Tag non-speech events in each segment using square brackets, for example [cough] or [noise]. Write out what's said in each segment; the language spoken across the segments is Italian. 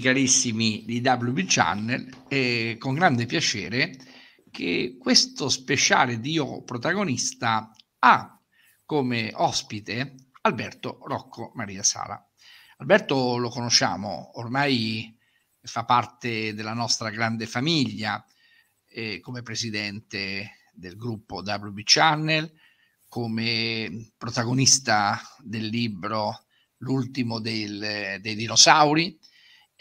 carissimi di WB Channel, è con grande piacere che questo speciale di Io protagonista ha come ospite Alberto Rocco Maria Sala. Alberto lo conosciamo, ormai fa parte della nostra grande famiglia eh, come presidente del gruppo WB Channel, come protagonista del libro L'ultimo del, dei dinosauri,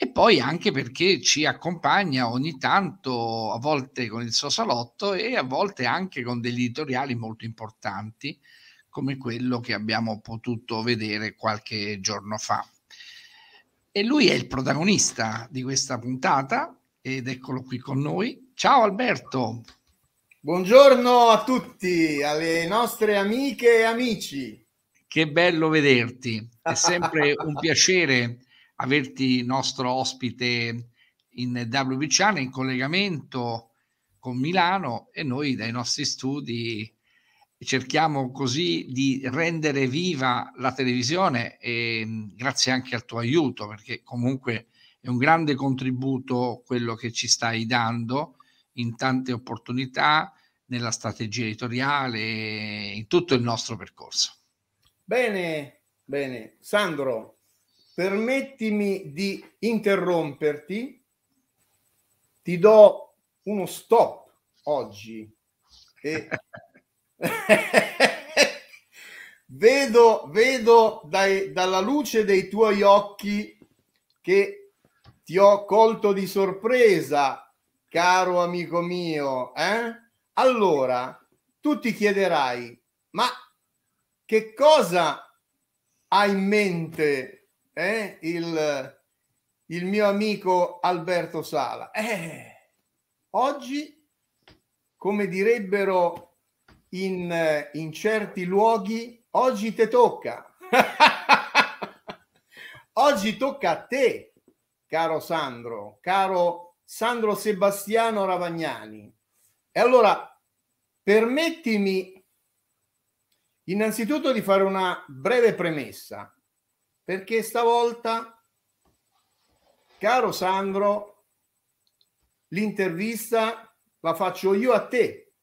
e poi anche perché ci accompagna ogni tanto, a volte con il suo salotto e a volte anche con degli editoriali molto importanti, come quello che abbiamo potuto vedere qualche giorno fa. E lui è il protagonista di questa puntata ed eccolo qui con noi. Ciao Alberto! Buongiorno a tutti, alle nostre amiche e amici. Che bello vederti, è sempre un [laughs] piacere averti nostro ospite in WBCana in collegamento con Milano e noi dai nostri studi cerchiamo così di rendere viva la televisione e mm, grazie anche al tuo aiuto perché comunque è un grande contributo quello che ci stai dando in tante opportunità nella strategia editoriale in tutto il nostro percorso. Bene, bene. Sandro, permettimi di interromperti, ti do uno stop oggi e [laughs] vedo, vedo dai, dalla luce dei tuoi occhi che ti ho colto di sorpresa, caro amico mio. Eh? Allora, tu ti chiederai, ma che cosa hai in mente eh, il, il, mio amico Alberto Sala. Eh, oggi, come direbbero in, in certi luoghi, oggi te tocca. [laughs] oggi tocca a te, caro Sandro, caro Sandro Sebastiano Ravagnani. E allora, permettimi innanzitutto di fare una breve premessa perché stavolta, caro Sandro, l'intervista la faccio io a te,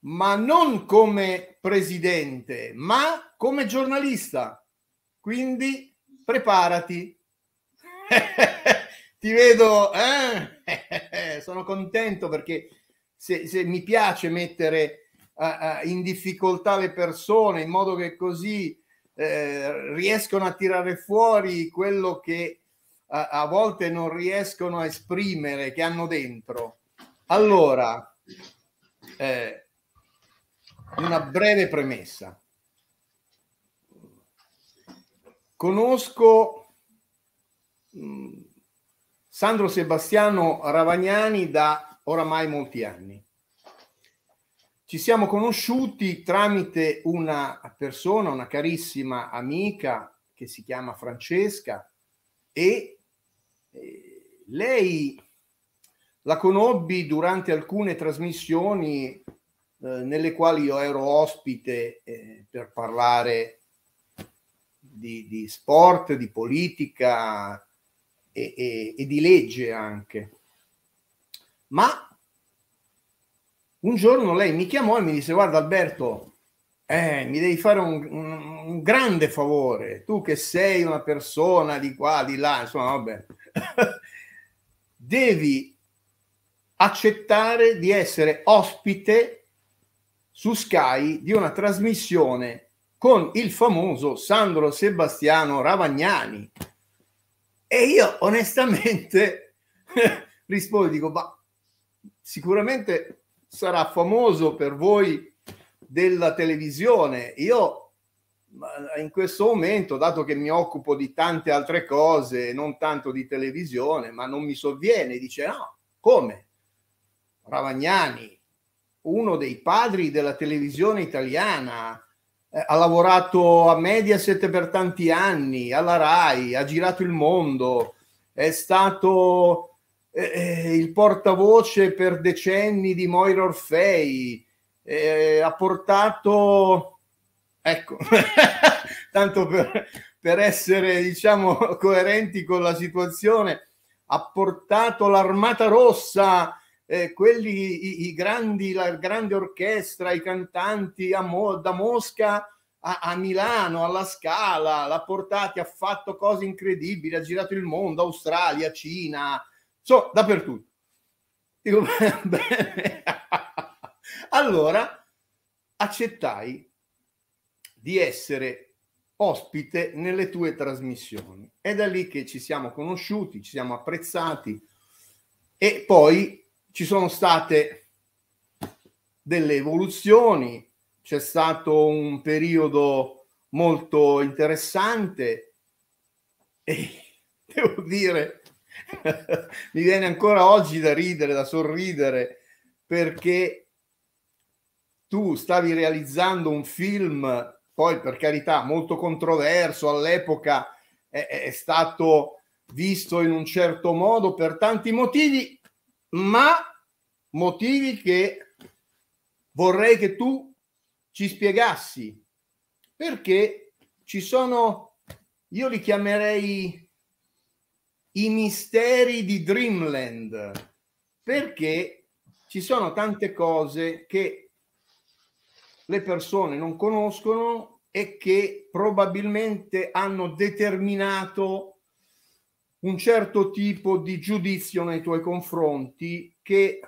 ma non come presidente, ma come giornalista. Quindi preparati. [laughs] Ti vedo, eh? [laughs] sono contento perché se, se mi piace mettere uh, uh, in difficoltà le persone in modo che così eh, riescono a tirare fuori quello che a, a volte non riescono a esprimere, che hanno dentro. Allora, eh, una breve premessa. Conosco mh, mm, Sandro Sebastiano Ravagnani da oramai molti anni. Ci siamo conosciuti tramite una persona, una carissima amica che si chiama Francesca e eh, lei la conobbi durante alcune trasmissioni eh, nelle quali io ero ospite eh, per parlare di, di, sport, di politica e, e, e di legge anche. Ma un giorno lei mi chiamò e mi disse guarda Alberto, eh, mi devi fare un, un, un, grande favore, tu che sei una persona di qua, di là, insomma, vabbè, [laughs] devi accettare di essere ospite su Sky di una trasmissione con il famoso Sandro Sebastiano Ravagnani. E io onestamente [laughs] rispondo, dico, ma sicuramente sarà famoso per voi della televisione. Io in questo momento, dato che mi occupo di tante altre cose, non tanto di televisione, ma non mi sovviene, dice no, come? Ravagnani, uno dei padri della televisione italiana, eh, ha lavorato a Mediaset per tanti anni, alla RAI, ha girato il mondo, è stato eh, eh, il portavoce per decenni di Moira Orfei, eh, ha portato, ecco, [laughs] tanto per, per essere diciamo [laughs] coerenti con la situazione, ha portato l'Armata Rossa, eh, quelli, i, i, grandi, la grande orchestra, i cantanti a Mo, da Mosca a, a, Milano, alla Scala, l'ha portati, ha fatto cose incredibili, ha girato il mondo, Australia, Cina, so, dappertutto. Dico, [laughs] bene. allora accettai di essere ospite nelle tue trasmissioni. È da lì che ci siamo conosciuti, ci siamo apprezzati e poi ci sono state delle evoluzioni, c'è stato un periodo molto interessante e [laughs] devo dire [laughs] mi viene ancora oggi da ridere, da sorridere, perché tu stavi realizzando un film, poi per carità, molto controverso all'epoca, è, è stato visto in un certo modo per tanti motivi, ma motivi che vorrei che tu ci spiegassi, perché ci sono, io li chiamerei i misteri di Dreamland, perché ci sono tante cose che le persone non conoscono e che probabilmente hanno determinato un certo tipo di giudizio nei tuoi confronti che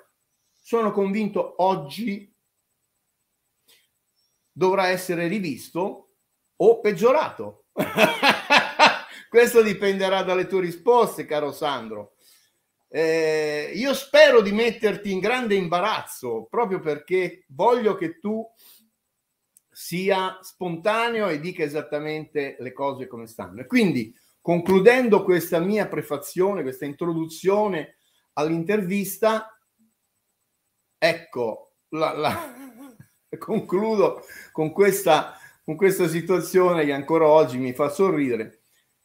sono convinto oggi dovrà essere rivisto o peggiorato. [laughs] Questo dipenderà dalle tue risposte, caro Sandro. Eh, io spero di metterti in grande imbarazzo proprio perché voglio che tu sia spontaneo e dica esattamente le cose come stanno. E quindi, concludendo questa mia prefazione, questa introduzione all'intervista, ecco, la, la [laughs] concludo con questa, con questa situazione che ancora oggi mi fa sorridere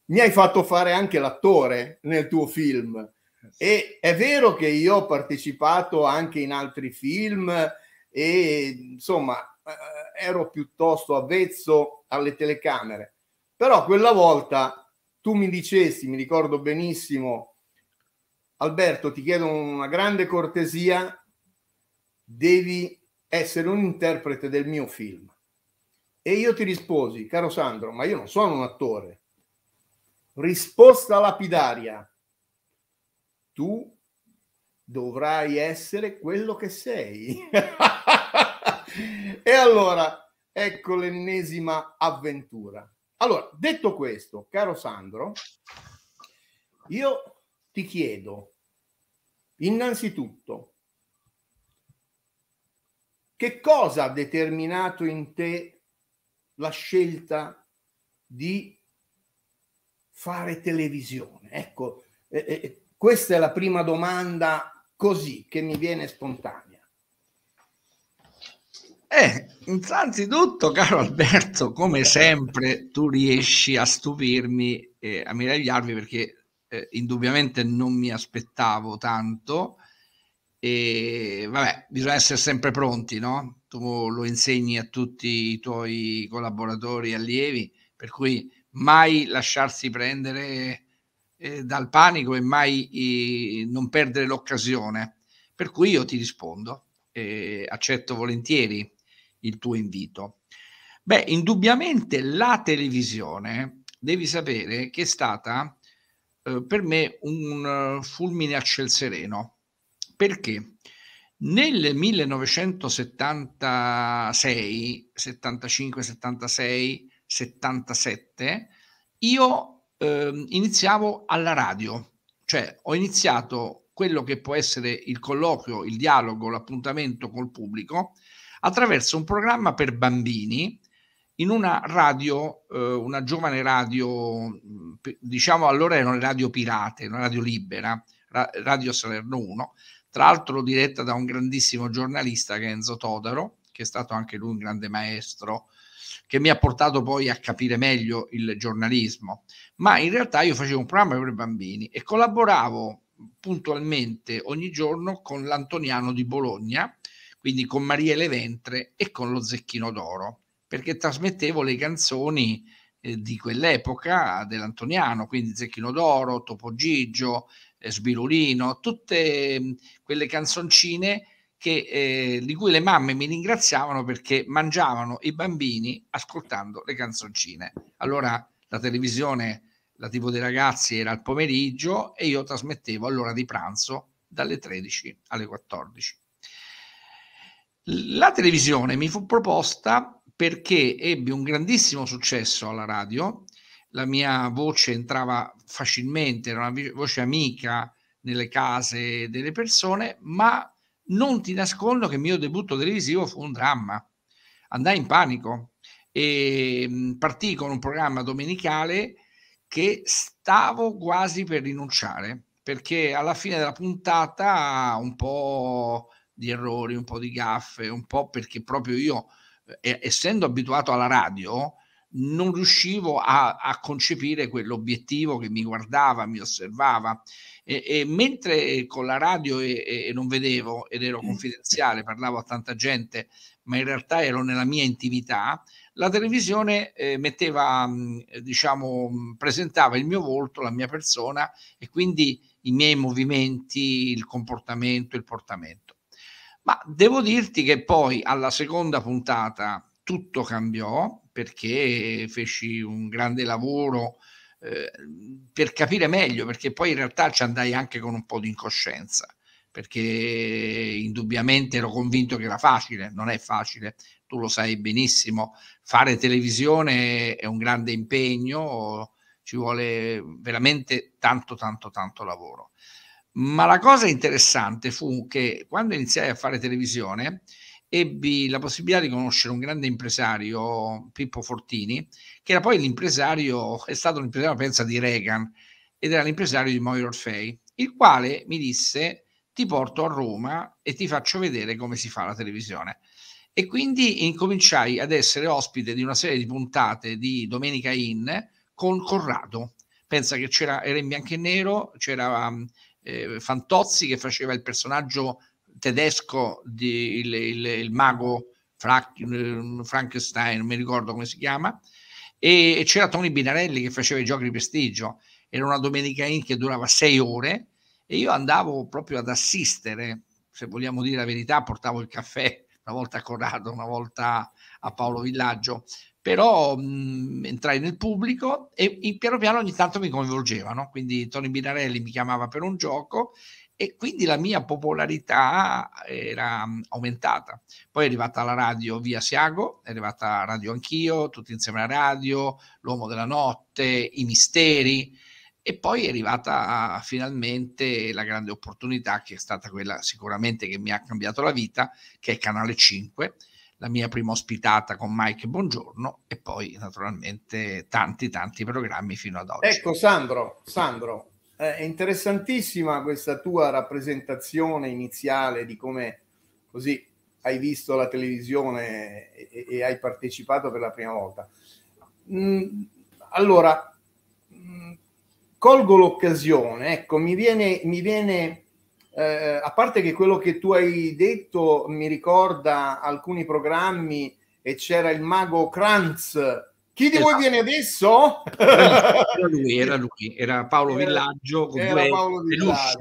mi hai fatto fare anche l'attore nel tuo film. Eh e è vero che io ho partecipato anche in altri film e insomma eh, ero piuttosto avvezzo alle telecamere, però quella volta tu mi dicesti, mi ricordo benissimo, Alberto, ti chiedo una grande cortesia, devi essere un interprete del mio film. E io ti risposi, caro Sandro, ma io non sono un attore, Risposta lapidaria. Tu dovrai essere quello che sei. [laughs] e allora, ecco l'ennesima avventura. Allora, detto questo, caro Sandro, io ti chiedo innanzitutto che cosa ha determinato in te la scelta di fare televisione? Ecco, eh, eh, questa è la prima domanda così che mi viene spontanea. Eh, innanzitutto, caro Alberto, come eh. sempre tu riesci a stupirmi e a meravigliarmi perché eh, indubbiamente non mi aspettavo tanto. E vabbè, bisogna essere sempre pronti, no? Tu lo insegni a tutti i tuoi collaboratori allievi, per cui mai lasciarsi prendere eh, dal panico e mai eh, non perdere l'occasione. Per cui io ti rispondo e accetto volentieri il tuo invito. Beh, indubbiamente la televisione, devi sapere che è stata eh, per me un uh, fulmine a ciel sereno. Perché? Nel 1976, 75, 76, 77, io eh, iniziavo alla radio, cioè ho iniziato quello che può essere il colloquio, il dialogo, l'appuntamento col pubblico attraverso un programma per bambini in una radio, eh, una giovane radio, mm, diciamo allora erano le radio pirate, una radio libera, ra- Radio Salerno 1, tra l'altro diretta da un grandissimo giornalista che è Enzo Todaro, che è stato anche lui un grande maestro che mi ha portato poi a capire meglio il giornalismo, ma in realtà io facevo un programma per bambini e collaboravo puntualmente ogni giorno con l'Antoniano di Bologna, quindi con Maria Leventre e con lo Zecchino d'Oro, perché trasmettevo le canzoni eh, di quell'epoca dell'Antoniano, quindi Zecchino d'Oro, Topo Gigio, eh, Sbirulino, tutte mh, quelle canzoncine che, eh, di cui le mamme mi ringraziavano perché mangiavano i bambini ascoltando le canzoncine. Allora la televisione, la tipo dei ragazzi era al pomeriggio e io trasmettevo all'ora di pranzo dalle 13 alle 14. La televisione mi fu proposta perché ebbi un grandissimo successo alla radio, la mia voce entrava facilmente, era una voce amica nelle case delle persone, ma non ti nascondo che il mio debutto televisivo fu un dramma. Andai in panico e mm, partì con un programma domenicale che stavo quasi per rinunciare perché alla fine della puntata un po' di errori, un po' di gaffe, un po' perché proprio io, eh, essendo abituato alla radio, non riuscivo a, a concepire quell'obiettivo che mi guardava, mi osservava. E, e mentre con la radio e, e non vedevo ed ero mm. confidenziale, parlavo a tanta gente, ma in realtà ero nella mia intimità, la televisione eh, metteva, mm, diciamo, mm, presentava il mio volto, la mia persona e quindi i miei movimenti, il comportamento, il portamento. Ma devo dirti che poi alla seconda puntata tutto cambiò perché feci un grande lavoro eh, per capire meglio, perché poi in realtà ci andai anche con un po' di incoscienza, perché indubbiamente ero convinto che era facile, non è facile, tu lo sai benissimo, fare televisione è un grande impegno, ci vuole veramente tanto, tanto, tanto lavoro. Ma la cosa interessante fu che quando iniziai a fare televisione, ebbi la possibilità di conoscere un grande impresario, Pippo Fortini, che era poi l'impresario, è stato l'impresario, pensa, di Reagan, ed era l'impresario di Moira Orfei, il quale mi disse ti porto a Roma e ti faccio vedere come si fa la televisione. E quindi incominciai ad essere ospite di una serie di puntate di Domenica In con Corrado. Pensa che c'era, era in bianco e nero, c'era eh, Fantozzi che faceva il personaggio tedesco, di, il, il, il mago Fra, Frankenstein, mi ricordo come si chiama, e, e c'era Tony Binarelli che faceva i giochi di prestigio, era una domenica in che durava sei ore e io andavo proprio ad assistere, se vogliamo dire la verità, portavo il caffè una volta a Corrado, una volta a Paolo Villaggio, però mh, entrai nel pubblico e in, piano piano ogni tanto mi coinvolgevano, quindi Tony Binarelli mi chiamava per un gioco e quindi la mia popolarità era mm, aumentata. Poi è arrivata la radio via Siago, è arrivata la radio anch'io, tutti insieme alla radio, l'uomo della notte, i misteri e poi è arrivata ah, finalmente la grande opportunità che è stata quella sicuramente che mi ha cambiato la vita, che è Canale 5, la mia prima ospitata con Mike Buongiorno e poi naturalmente tanti tanti programmi fino ad oggi. Ecco Sandro, Sandro, eh, è interessantissima questa tua rappresentazione iniziale di come così hai visto la televisione e, e hai partecipato per la prima volta. Mm, allora, mm, colgo l'occasione, ecco, mi viene, mi viene eh, a parte che quello che tu hai detto mi ricorda alcuni programmi e c'era il mago Kranz chi di voi esatto. viene adesso? Era lui, era lui, era Paolo Villaggio con due, Paolo Villaggio,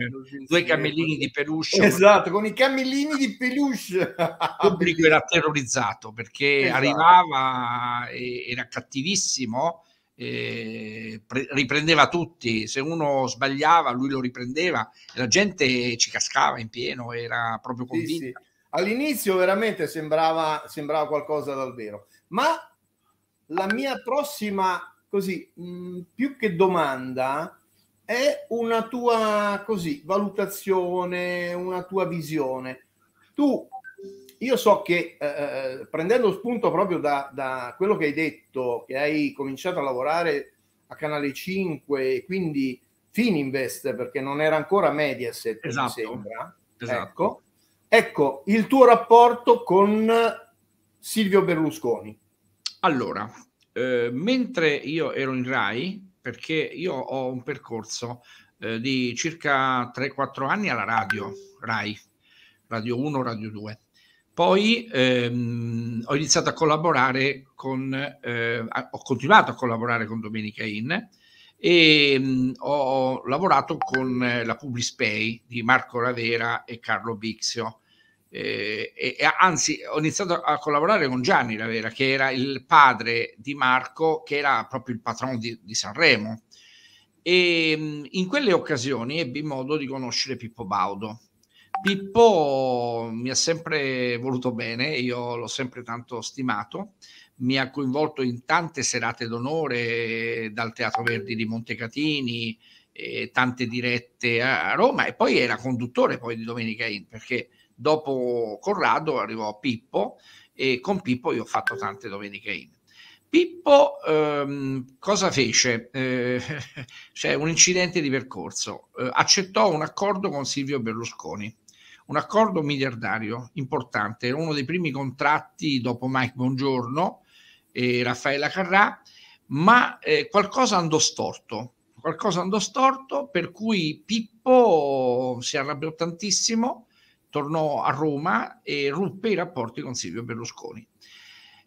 due, cammellini di peluche. Esatto, con i cammellini di peluche. Il pubblico era terrorizzato perché esatto. arrivava, era cattivissimo, riprendeva tutti, se uno sbagliava lui lo riprendeva, la gente ci cascava in pieno, era proprio convinta. Sì, sì. All'inizio veramente sembrava, sembrava qualcosa davvero, ma la mia prossima, così, mh, mm, più che domanda, è una tua, così, valutazione, una tua visione. Tu, io so che eh, eh, prendendo spunto proprio da, da quello che hai detto, che hai cominciato a lavorare a Canale 5 e quindi Fininvest, perché non era ancora Mediaset, esatto. mi sembra. Esatto. Ecco. ecco il tuo rapporto con Silvio Berlusconi. Allora, eh, mentre io ero in RAI, perché io ho un percorso eh, di circa 3-4 anni alla radio, RAI, Radio 1, Radio 2. Poi ehm, ho iniziato a collaborare con, eh, ho continuato a collaborare con Domenica In e mh, mm, ho lavorato con eh, la Publispay di Marco Ravera e Carlo Bixio eh, e, anzi ho iniziato a collaborare con Gianni La che era il padre di Marco, che era proprio il patrono di, di Sanremo. E ehm, in quelle occasioni ebbi modo di conoscere Pippo Baudo. Pippo mi ha sempre voluto bene, io l'ho sempre tanto stimato, mi ha coinvolto in tante serate d'onore dal Teatro Verdi di Montecatini, eh, tante dirette a Roma e poi era conduttore poi di Domenica In perché Dopo Corrado arrivò Pippo e con Pippo io ho fatto tante domeniche in. Pippo ehm, cosa fece? Eh, [laughs] cioè un incidente di percorso. Eh, accettò un accordo con Silvio Berlusconi, un accordo miliardario importante, era uno dei primi contratti dopo Mike Bongiorno e Raffaella Carrà, ma eh, qualcosa andò storto. Qualcosa andò storto per cui Pippo si arrabbiò tantissimo tornò a Roma e ruppe i rapporti con Silvio Berlusconi.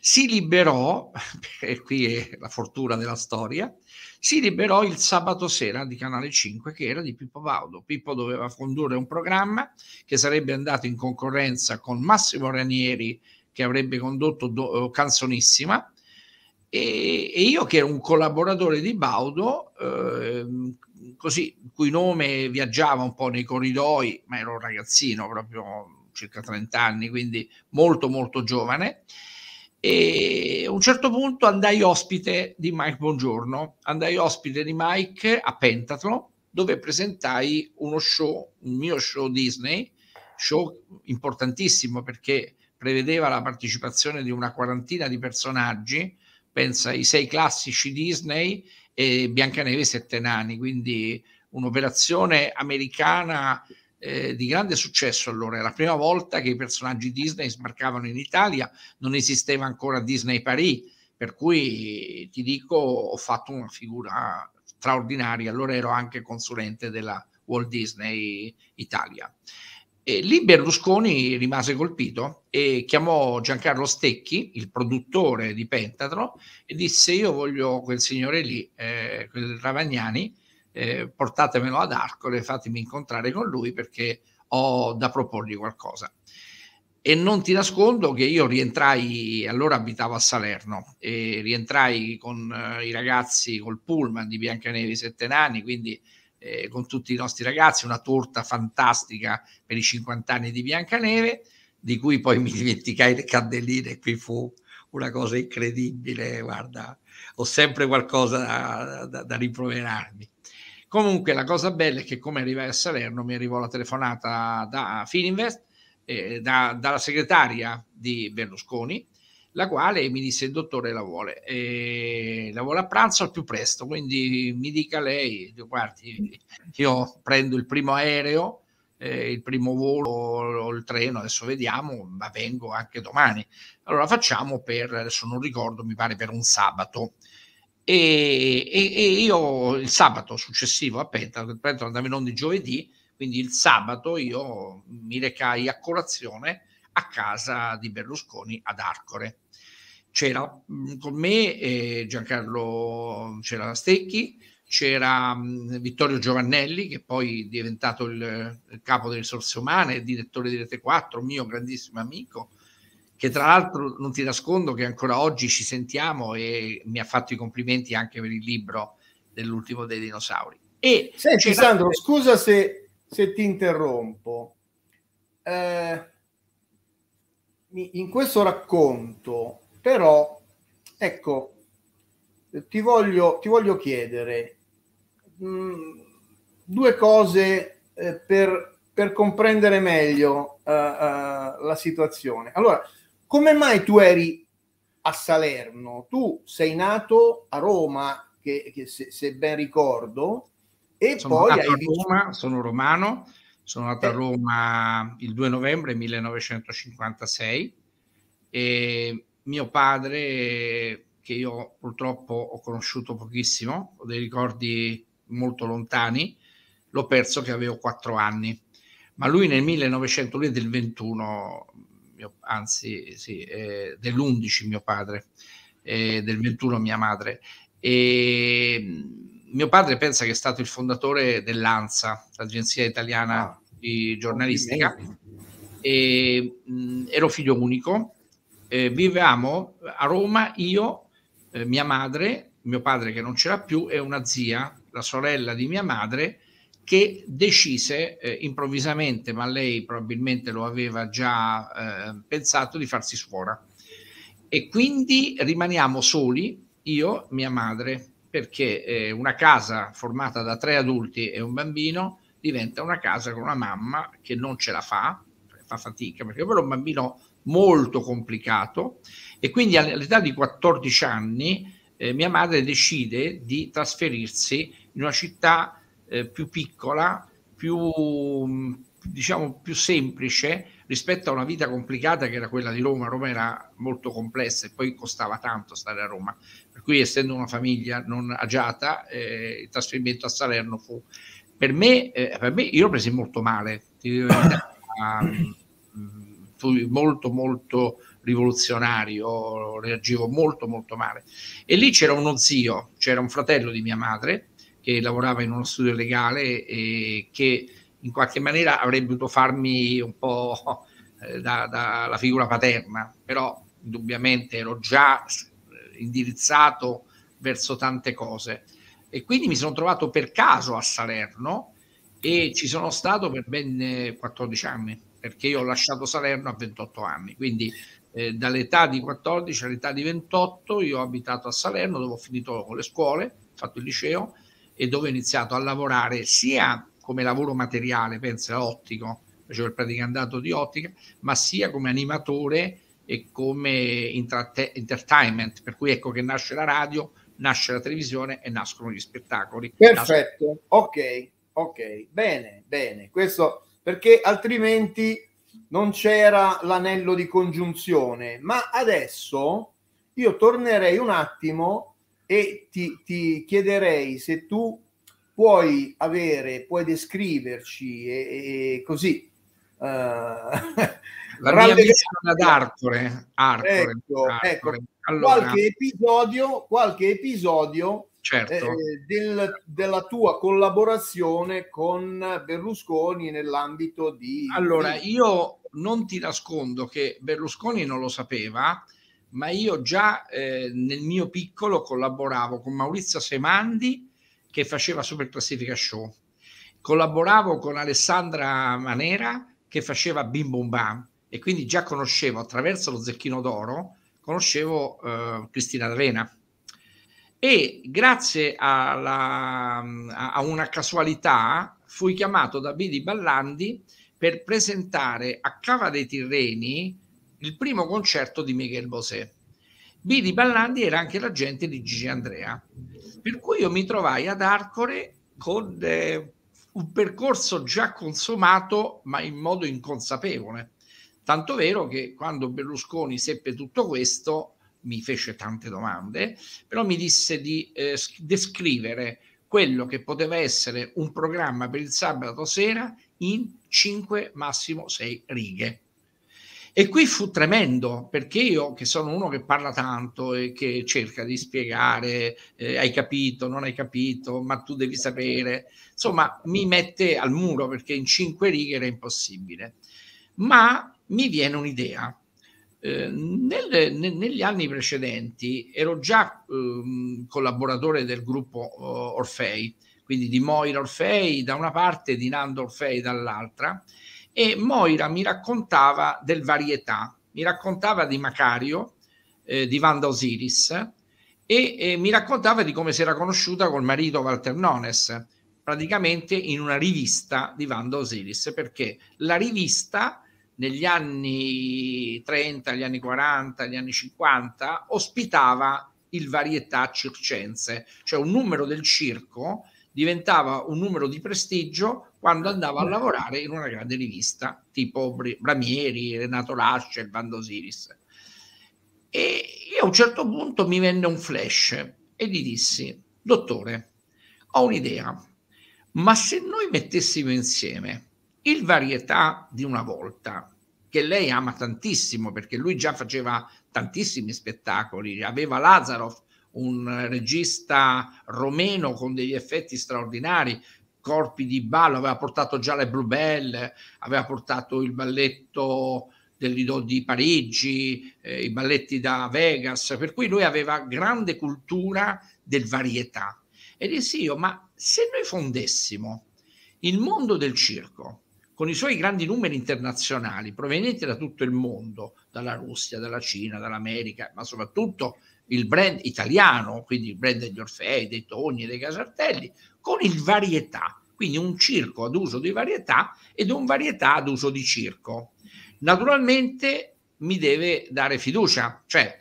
Si liberò, [laughs] e qui è la fortuna della storia, si liberò il sabato sera di Canale 5 che era di Pippo Baudo. Pippo doveva condurre un programma che sarebbe andato in concorrenza con Massimo Ranieri che avrebbe condotto do- eh, Canzonissima e, e, io che ero un collaboratore di Baudo eh, così, il cui nome viaggiava un po' nei corridoi, ma era un ragazzino proprio circa 30 anni, quindi molto molto giovane. E a un certo punto andai ospite di Mike Buongiorno, andai ospite di Mike a Pentathlon, dove presentai uno show, un mio show Disney, show importantissimo perché prevedeva la partecipazione di una quarantina di personaggi, pensa ai sei classici Disney e Biancaneve Sette Nani, quindi un'operazione americana eh, di grande successo allora, è la prima volta che i personaggi Disney sbarcavano in Italia, non esisteva ancora Disney Paris, per cui ti dico ho fatto una figura straordinaria, allora ero anche consulente della Walt Disney Italia. E lì Berlusconi rimase colpito e chiamò Giancarlo Stecchi, il produttore di Pentatro, e disse io voglio quel signore lì, eh, quel Ravagnani, eh, portatemelo ad Arcole, fatemi incontrare con lui perché ho da proporgli qualcosa. E non ti nascondo che io rientrai, allora abitavo a Salerno, e rientrai con eh, i ragazzi col pullman di Biancanevi Settenani, quindi eh, con tutti i nostri ragazzi, una torta fantastica per i 50 anni di Biancaneve, di cui poi mi dimenticai le candeline, qui fu una cosa incredibile, guarda, ho sempre qualcosa da, da, da rimproverarmi. Comunque la cosa bella è che come arrivai a Salerno mi arrivò la telefonata da Fininvest, eh, da, dalla segretaria di Berlusconi, la quale mi disse il dottore la vuole, e la vuole a pranzo al più presto, quindi mi dica lei, guardi, io prendo il primo aereo, eh, il primo volo o il treno, adesso vediamo, ma vengo anche domani. Allora facciamo per, adesso non ricordo, mi pare per un sabato. E, e, e io il sabato successivo a Pentola, Pentola andava in onda di giovedì, quindi il sabato io mi recai a colazione a casa di Berlusconi ad Arcore. C'era con me eh, Giancarlo c'era Stecchi, c'era Vittorio Giovannelli che poi è diventato il, il eh, capo delle risorse umane, direttore di Rete 4, mio grandissimo amico, che tra l'altro non ti nascondo che ancora oggi ci sentiamo e mi ha fatto i complimenti anche per il libro dell'ultimo dei dinosauri. E Senti Sandro, scusa se, se ti interrompo. Eh, in questo racconto, però, ecco, ti voglio, ti voglio chiedere mh, mm, due cose eh, per, per, comprendere meglio uh, uh, la situazione. Allora, come mai tu eri a Salerno? Tu sei nato a Roma, che, che se, se ben ricordo, e sono poi... Hai... Roma, sono romano sono nato a Roma il 2 novembre 1956 e mio padre, che io purtroppo ho conosciuto pochissimo, ho dei ricordi molto lontani, l'ho perso che avevo quattro anni. Ma lui nel 1900, lui del 21, mio, anzi sì, dell'11 mio padre, eh, del 21 mia madre. E mio padre pensa che è stato il fondatore dell'ANSA, l'Agenzia Italiana ah di giornalistica e, mh, ero figlio unico. Eh, vivevamo a Roma io, eh, mia madre, mio padre che non c'era più e una zia, la sorella di mia madre, che decise eh, improvvisamente, ma lei probabilmente lo aveva già eh, pensato, di farsi suora. E quindi rimaniamo soli, io, mia madre, perché eh, una casa formata da tre adulti e un bambino diventa una casa con una mamma che non ce la fa, fa fatica, perché quello è un bambino molto complicato e quindi all'età di 14 anni eh, mia madre decide di trasferirsi in una città eh, più piccola, più mm, diciamo più semplice rispetto a una vita complicata che era quella di Roma. Roma era molto complessa e poi costava tanto stare a Roma. Per cui essendo una famiglia non agiata, eh, il trasferimento a Salerno fu per me, eh, per me io l'ho presi molto male, mm, fui molto molto rivoluzionario, reagivo molto molto male. E lì c'era uno zio, c'era un fratello di mia madre che lavorava in uno studio legale e che in qualche maniera avrebbe dovuto farmi un po' eh, da, da la figura paterna, però indubbiamente ero già eh, indirizzato verso tante cose e quindi mi sono trovato per caso a Salerno e ci sono stato per ben 14 eh, anni perché io ho lasciato Salerno a 28 anni, quindi eh, dall'età di 14 all'età di 28 io ho abitato a Salerno dove ho finito le scuole, ho fatto il liceo e dove ho iniziato a lavorare sia come lavoro materiale, pensa ottico, facevo il praticantato di ottica, ma sia come animatore e come entertainment, per cui ecco che nasce la radio nasce la televisione e nascono gli spettacoli. Perfetto, ok, ok, bene, bene, questo perché altrimenti non c'era l'anello di congiunzione, ma adesso io tornerei un attimo e ti, ti chiederei se tu puoi avere, puoi descriverci e, e così. Uh, la mia missione ad Arcore, Arcore, ecco, Arcore. Ecco allora, qualche episodio, qualche episodio certo. eh, del, della tua collaborazione con Berlusconi nell'ambito di... Allora, io non ti nascondo che Berlusconi non lo sapeva, ma io già eh, nel mio piccolo collaboravo con Maurizio Semandi che faceva Super Classifica Show, collaboravo con Alessandra Manera che faceva Bim Bum Bam e quindi già conoscevo attraverso lo Zecchino d'Oro conoscevo eh, Cristina D'Avena e grazie alla, a una casualità fui chiamato da Bidi Ballandi per presentare a Cava dei Tirreni il primo concerto di Michel Bosé. Bidi Ballandi era anche l'agente di Gigi Andrea, per cui io mi trovai ad Arcore con eh, un percorso già consumato ma in modo inconsapevole Tanto vero che quando Berlusconi seppe tutto questo, mi fece tante domande, però mi disse di eh, descrivere quello che poteva essere un programma per il sabato sera in 5, massimo 6 righe. E qui fu tremendo perché io, che sono uno che parla tanto e che cerca di spiegare, eh, hai capito, non hai capito, ma tu devi sapere, insomma, mi mette al muro perché in cinque righe era impossibile. Ma mi viene un'idea. Eh, nel, ne, negli anni precedenti ero già eh, collaboratore del gruppo eh, Orfei, quindi di Moira Orfei da una parte e di Nando Orfei dall'altra, e Moira mi raccontava del varietà, mi raccontava di Macario, eh, di Vanda Osiris e mi raccontava di come si era conosciuta col marito Walter Nones, praticamente in una rivista di Vanda Osiris, perché la rivista negli anni 30, gli anni 40, gli anni 50, ospitava il varietà circense, cioè un numero del circo diventava un numero di prestigio quando andava a mm. lavorare in una grande rivista tipo Bramieri, Renato Lascia, il Bando Osiris. E io a un certo punto mi venne un flash e gli dissi, dottore, ho un'idea, ma se noi mettessimo insieme il varietà di una volta, che lei ama tantissimo perché lui già faceva tantissimi spettacoli, aveva Lazarov, un regista romeno con degli effetti straordinari, corpi di ballo, aveva portato già le Blue Bell, aveva portato il balletto dell'Ido di Parigi, eh, i balletti da Vegas, per cui lui aveva grande cultura del varietà. E dissi io, ma se noi fondessimo il mondo del circo con i suoi grandi numeri internazionali provenienti da tutto il mondo, dalla Russia, dalla Cina, dall'America, ma soprattutto il brand italiano, quindi il brand degli Orfei, dei Togni, dei Casartelli, con il varietà, quindi un circo ad uso di varietà ed un varietà ad uso di circo. Naturalmente mi deve dare fiducia, cioè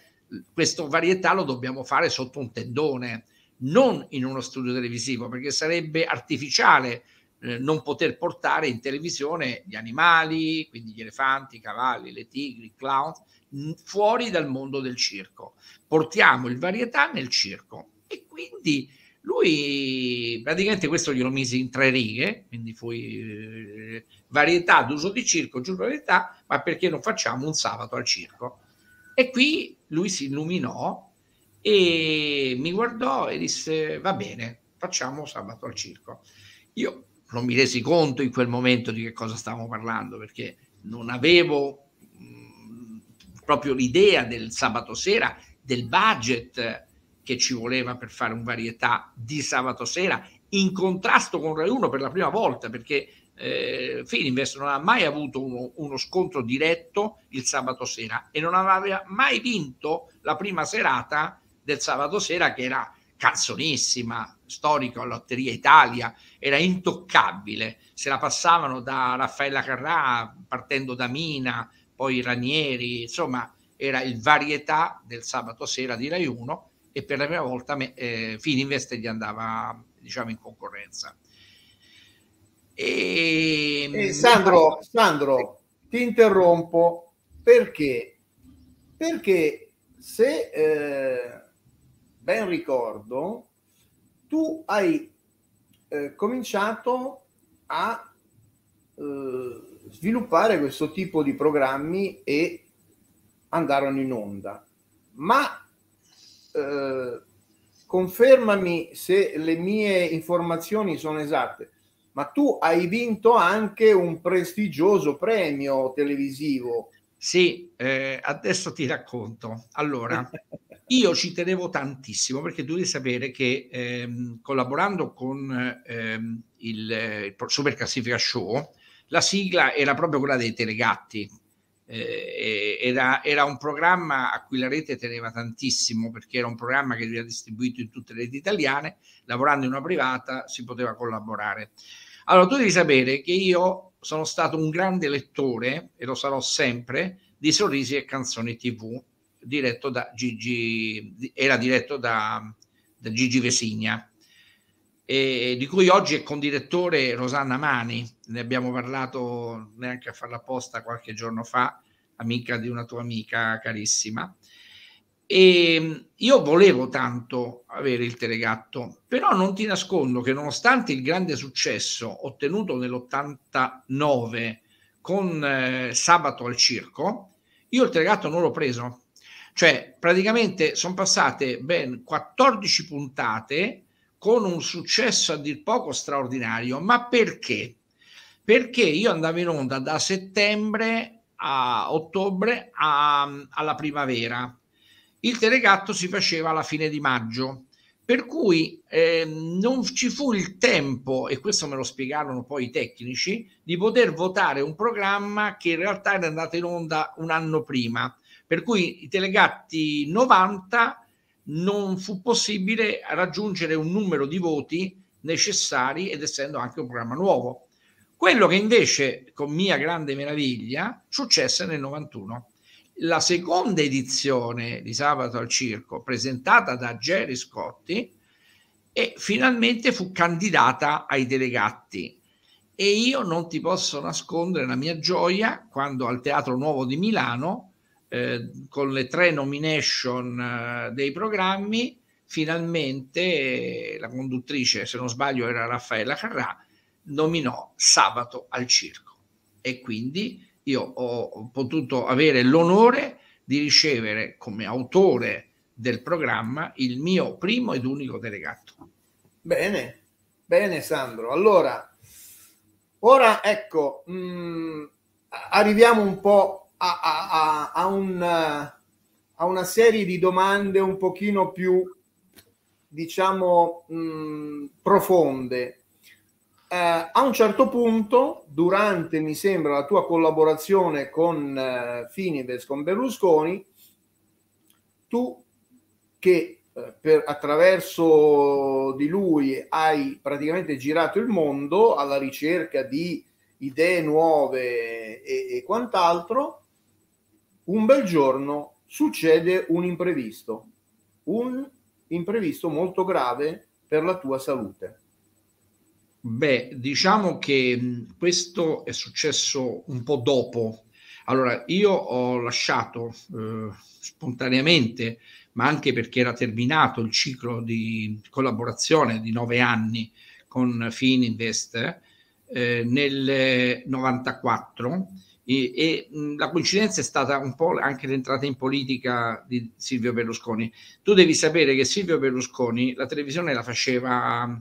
questo varietà lo dobbiamo fare sotto un tendone, non in uno studio televisivo, perché sarebbe artificiale eh, non poter portare in televisione gli animali, quindi gli elefanti, i cavalli, le tigri, i clown, fuori dal mondo del circo. Portiamo il varietà nel circo. E quindi lui, praticamente questo glielo misi in tre righe, quindi fui eh, varietà d'uso di circo, giù varietà, ma perché non facciamo un sabato al circo? E qui lui si illuminò e mi guardò e disse va bene, facciamo sabato al circo. Io non mi resi conto in quel momento di che cosa stavamo parlando perché non avevo mh, mm, proprio l'idea del sabato sera, del budget che ci voleva per fare un varietà di sabato sera in contrasto con Rai 1 per la prima volta perché eh, Fininvest non ha mai avuto uno, uno, scontro diretto il sabato sera e non aveva mai vinto la prima serata del sabato sera che era canzonissima, storico a Lotteria Italia, era intoccabile, se la passavano da Raffaella Carrà, partendo da Mina, poi Ranieri, insomma era il varietà del sabato sera di Rai 1 e per la prima volta eh, Fininvest gli andava diciamo in concorrenza. E... Ehm, eh, Sandro, eh, Sandro, ti interrompo perché? Perché se eh, ben ricordo, tu hai eh, cominciato a eh, sviluppare questo tipo di programmi e andarono in onda. Ma eh, confermami se le mie informazioni sono esatte, ma tu hai vinto anche un prestigioso premio televisivo. Sì, eh, adesso ti racconto. Allora, [laughs] Io ci tenevo tantissimo perché dovete sapere che ehm, collaborando con ehm, il, il Super Classifica Show, la sigla era proprio quella dei Telegatti. Eh, era, era, un programma a cui la rete teneva tantissimo perché era un programma che veniva distribuito in tutte le reti italiane. Lavorando in una privata si poteva collaborare. Allora, tu devi sapere che io sono stato un grande lettore e lo sarò sempre di sorrisi e canzoni TV diretto da Gigi, era diretto da, da Gigi Vesigna, e, di cui oggi è condirettore Rosanna Mani, ne abbiamo parlato neanche a farla apposta qualche giorno fa, amica di una tua amica carissima. E io volevo tanto avere il telegatto, però non ti nascondo che nonostante il grande successo ottenuto nell'89 con eh, Sabato al Circo, io il telegatto non l'ho preso cioè, praticamente sono passate ben 14 puntate con un successo a dir poco straordinario. Ma perché? Perché io andavo in onda da settembre a ottobre a, alla primavera. Il telegatto si faceva alla fine di maggio per cui eh, non ci fu il tempo, e questo me lo spiegarono poi i tecnici, di poter votare un programma che in realtà era andato in onda un anno prima per cui i Telegatti 90 non fu possibile raggiungere un numero di voti necessari ed essendo anche un programma nuovo. Quello che invece, con mia grande meraviglia, successe nel 91. La seconda edizione di Sabato al Circo, presentata da Jerry Scotti, e finalmente fu candidata ai Telegatti. E io non ti posso nascondere la mia gioia quando al Teatro Nuovo di Milano eh, con le tre nomination eh, dei programmi, finalmente eh, la conduttrice, se non sbaglio era Raffaella Carrà, nominò Sabato al Circo. E quindi io ho potuto avere l'onore di ricevere come autore del programma il mio primo ed unico delegato. Bene, bene Sandro. Allora, ora ecco, mh, mm, arriviamo un po' a, a, a, un, eh, a, una serie di domande un pochino più, diciamo, mh, mm, profonde. Eh, a un certo punto, durante, mi sembra, la tua collaborazione con eh, Finides, con Berlusconi, tu che eh, per, attraverso di lui hai praticamente girato il mondo alla ricerca di idee nuove e, e quant'altro, un bel giorno succede un imprevisto, un imprevisto molto grave per la tua salute. Beh, diciamo che mm, questo è successo un po' dopo. Allora, io ho lasciato eh, spontaneamente, ma anche perché era terminato il ciclo di collaborazione di nove anni con Fininvest eh, nel 94 e, e mh, la coincidenza è stata un po' anche l'entrata in politica di Silvio Berlusconi. Tu devi sapere che Silvio Berlusconi la televisione la faceva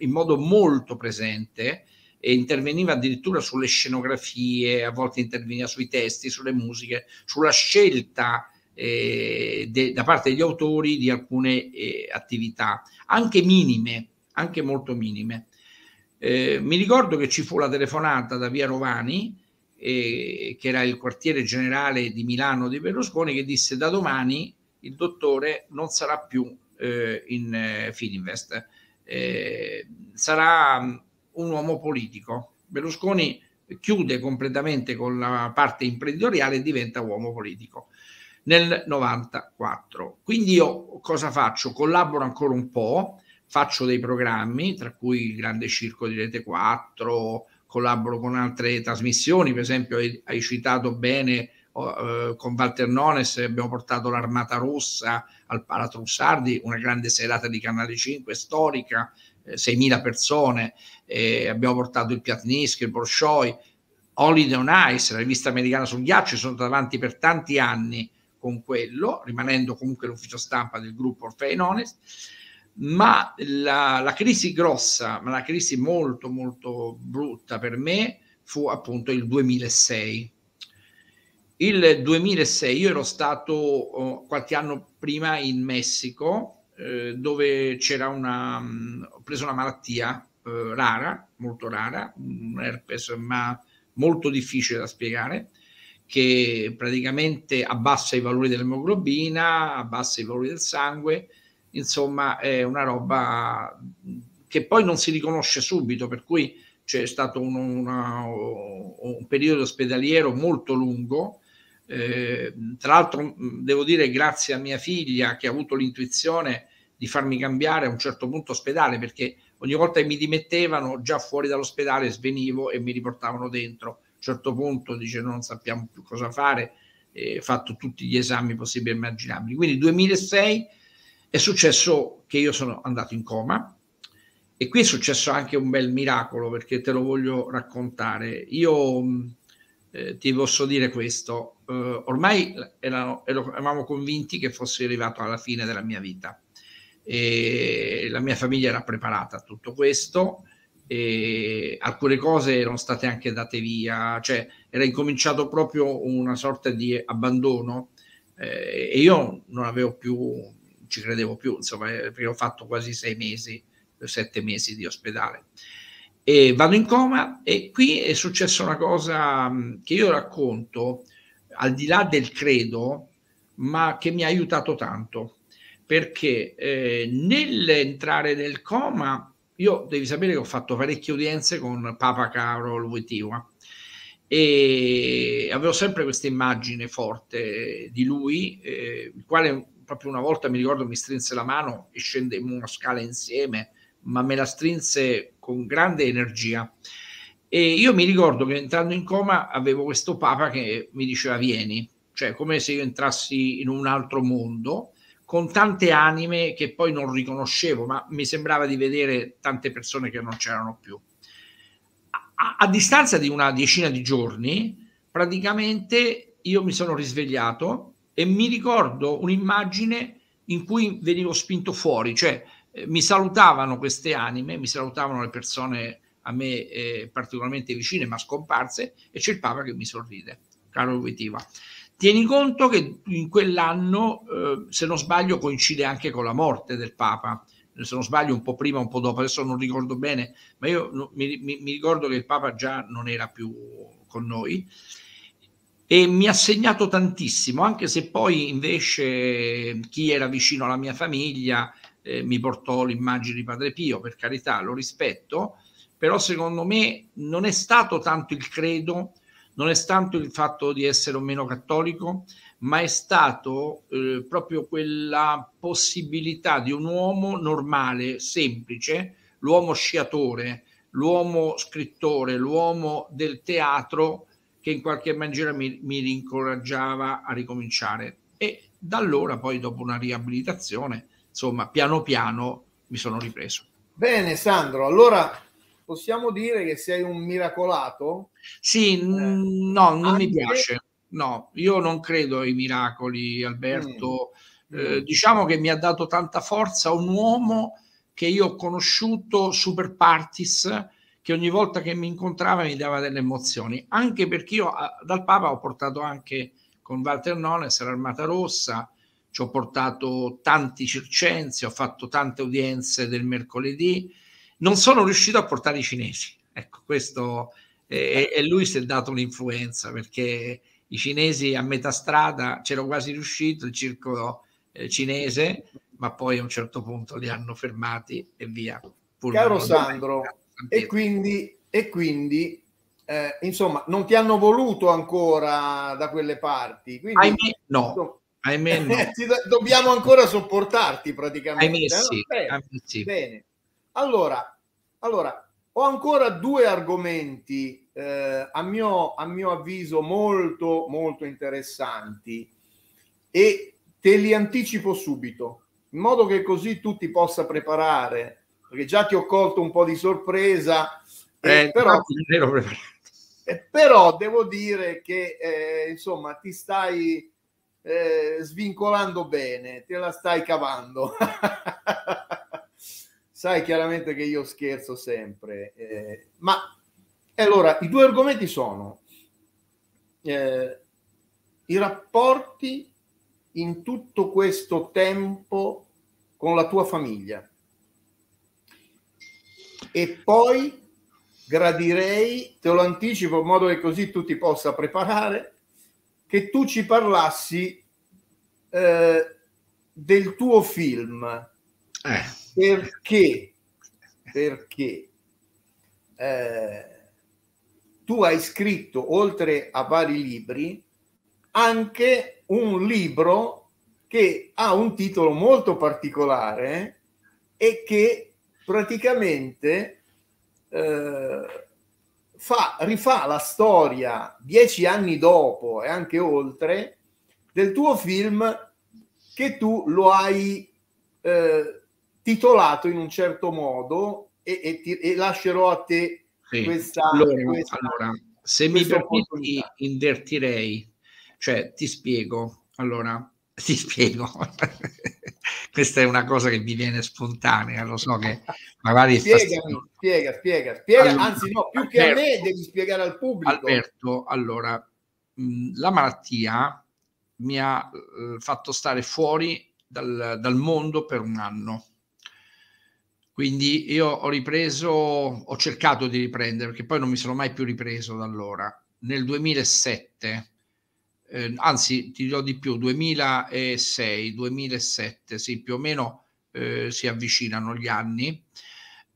in modo molto presente e interveniva addirittura sulle scenografie, a volte interveniva sui testi, sulle musiche, sulla scelta eh, de, da parte degli autori di alcune eh, attività, anche minime, anche molto minime. Eh, mi ricordo che ci fu la telefonata da Via Rovani eh, che era il quartiere generale di Milano di Berlusconi, che disse da domani il dottore non sarà più eh, in eh, Fininvest, eh, sarà um, un uomo politico. Berlusconi chiude completamente con la parte imprenditoriale e diventa uomo politico nel 94. Quindi io cosa faccio? Collaboro ancora un po', faccio dei programmi, tra cui il Grande Circo di Rete 4, collaboro con altre trasmissioni, per esempio hai, hai citato bene oh, eh, con Walter Nones, abbiamo portato l'Armata Rossa al Palazzo Sardi, una grande serata di Canale 5 storica, eh, 6.000 persone, eh, abbiamo portato il Piatnisk, il Borshoi, Holiday on Ice, la rivista americana sul ghiaccio, sono andato avanti per tanti anni con quello, rimanendo comunque l'ufficio stampa del gruppo Orfei Nones ma la, la crisi grossa, ma la crisi molto molto brutta per me fu appunto il 2006. Il 2006 io ero stato oh, qualche anno prima in Messico eh, dove c'era una, mh, mm, ho preso una malattia eh, rara, molto rara, un herpes ma molto difficile da spiegare, che praticamente abbassa i valori dell'emoglobina, abbassa i valori del sangue insomma è una roba che poi non si riconosce subito, per cui c'è stato un, una, un periodo ospedaliero molto lungo. Eh, tra l'altro devo dire grazie a mia figlia che ha avuto l'intuizione di farmi cambiare a un certo punto ospedale perché ogni volta che mi dimettevano già fuori dall'ospedale svenivo e mi riportavano dentro. A un certo punto dice non sappiamo più cosa fare, eh, fatto tutti gli esami possibili e immaginabili. Quindi 2006 è successo che io sono andato in coma e qui è successo anche un bel miracolo perché te lo voglio raccontare. Io mm, eh, ti posso dire questo, eh, ormai erano, eravamo convinti che fossi arrivato alla fine della mia vita e la mia famiglia era preparata a tutto questo alcune cose erano state anche date via, cioè era incominciato proprio una sorta di abbandono eh, e io non avevo più ci credevo più, insomma, eh, perché ho fatto quasi sei mesi, sette mesi di ospedale. E vado in coma e qui è successa una cosa che io racconto, al di là del credo, ma che mi ha aiutato tanto, perché eh, nell'entrare nel coma, io devi sapere che ho fatto parecchie udienze con Papa Carol Wojtyła e avevo sempre questa immagine forte di lui, eh, il quale proprio una volta mi ricordo mi strinse la mano e scendemmo una scala insieme, ma me la strinse con grande energia. E io mi ricordo che entrando in coma avevo questo papa che mi diceva vieni, cioè come se io entrassi in un altro mondo con tante anime che poi non riconoscevo, ma mi sembrava di vedere tante persone che non c'erano più. A, a distanza di una decina di giorni, praticamente io mi sono risvegliato e mi ricordo un'immagine in cui venivo spinto fuori, cioè eh, mi salutavano queste anime, mi salutavano le persone a me eh, particolarmente vicine ma scomparse e c'è il Papa che mi sorride, caro Vitiva. Tieni conto che in quell'anno, eh, se non sbaglio, coincide anche con la morte del Papa, se non sbaglio un po' prima, un po' dopo, adesso non ricordo bene, ma io no, mi, mi, mi ricordo che il Papa già non era più con noi e mi ha segnato tantissimo, anche se poi invece chi era vicino alla mia famiglia eh, mi portò l'immagine di Padre Pio, per carità, lo rispetto, però secondo me non è stato tanto il credo, non è stato il fatto di essere o meno cattolico, ma è stato eh, proprio quella possibilità di un uomo normale, semplice, l'uomo sciatore, l'uomo scrittore, l'uomo del teatro che in qualche maniera mi, mi rincoraggiava a ricominciare. E da allora, poi, dopo una riabilitazione, insomma, piano piano mi sono ripreso. Bene, Sandro, allora possiamo dire che sei un miracolato? Sì, eh, no, non anche... mi piace. No, io non credo ai miracoli, Alberto. Mm. Eh, diciamo che mi ha dato tanta forza un uomo che io ho conosciuto super partis che ogni volta che mi incontrava mi dava delle emozioni, anche perché io dal Papa ho portato anche con Walter Nones l'Armata Rossa, ci ho portato tanti circensi, ho fatto tante udienze del mercoledì, non sono riuscito a portare i cinesi, ecco questo, e, e lui si è dato un'influenza perché i cinesi a metà strada c'ero quasi riuscito, il circolo eh, cinese, ma poi a un certo punto li hanno fermati e via. Caro Sandro, e quindi, e quindi eh, insomma, non ti hanno voluto ancora da quelle parti. Quindi, ahimè, no. ahimè, [laughs] no. do- dobbiamo ancora sopportarti praticamente. Ahimè, eh? sì. Bene, ahimè, sì. bene. Allora, allora, ho ancora due argomenti eh, a, mio, a mio avviso molto, molto interessanti e te li anticipo subito, in modo che così tu ti possa preparare perché già ti ho colto un po' di sorpresa, eh, eh però, eh, però, devo dire che eh, insomma ti stai eh, svincolando bene, te la stai cavando. [laughs] Sai chiaramente che io scherzo sempre, eh, ma allora i due argomenti sono i rapporti in tutto questo tempo con la tua famiglia e poi gradirei, te lo anticipo in modo che così tu ti possa preparare, che tu ci parlassi eh, del tuo film. Eh. Perché? Perché eh, tu hai scritto, oltre a vari libri, anche un libro che ha un titolo molto particolare e che praticamente eh, fa, rifà la storia dieci anni dopo e anche oltre del tuo film che tu lo hai eh, titolato in un certo modo e, e, ti, e lascerò a te sì. questa, allora, questa, allora, se mi permetti invertirei cioè ti spiego allora ti spiego. [laughs] Questa è una cosa che mi viene spontanea, lo so che magari... Spiegami, spiega, spiega, spiega, allora, anzi no, più Alberto, che a me devi spiegare al pubblico. Alberto, allora, mm, la malattia mi ha eh, fatto stare fuori dal, dal, mondo per un anno. Quindi io ho ripreso, ho cercato di riprendere, perché poi non mi sono mai più ripreso da allora. Nel 2007 eh, anzi ti dirò di più, 2006, 2007, sì, più o meno eh, si avvicinano gli anni.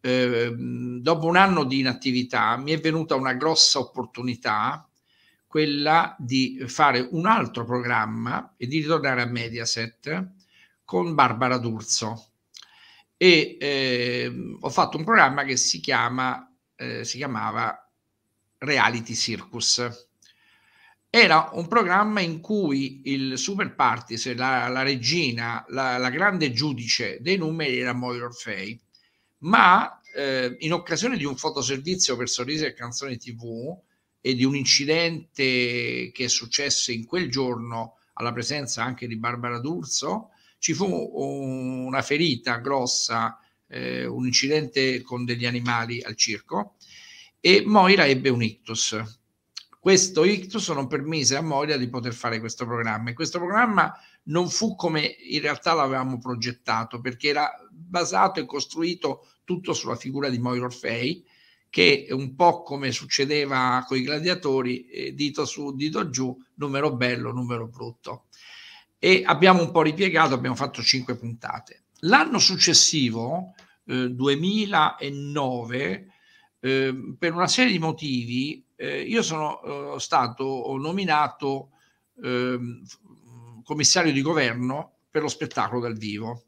Eh, dopo un anno di inattività mi è venuta una grossa opportunità, quella di fare un altro programma e di ritornare a Mediaset con Barbara D'Urso. E eh, ho fatto un programma che si, chiama, eh, si chiamava Reality Circus era un programma in cui il super partis, la, la regina, la, la, grande giudice dei numeri era Moira Orfei, ma eh, in occasione di un fotoservizio per sorrisi e Canzone tv e di un incidente che è successo in quel giorno alla presenza anche di Barbara D'Urso, ci fu una ferita grossa, eh, un incidente con degli animali al circo e Moira ebbe un ictus questo ictus non permise a Moria di poter fare questo programma e questo programma non fu come in realtà l'avevamo progettato perché era basato e costruito tutto sulla figura di Moira Orfei che un po' come succedeva con i gladiatori, eh, dito su, dito giù, numero bello, numero brutto. E abbiamo un po' ripiegato, abbiamo fatto cinque puntate. L'anno successivo, eh, 2009, eh, per una serie di motivi, eh, io sono eh, stato nominato eh, commissario di governo per lo spettacolo dal vivo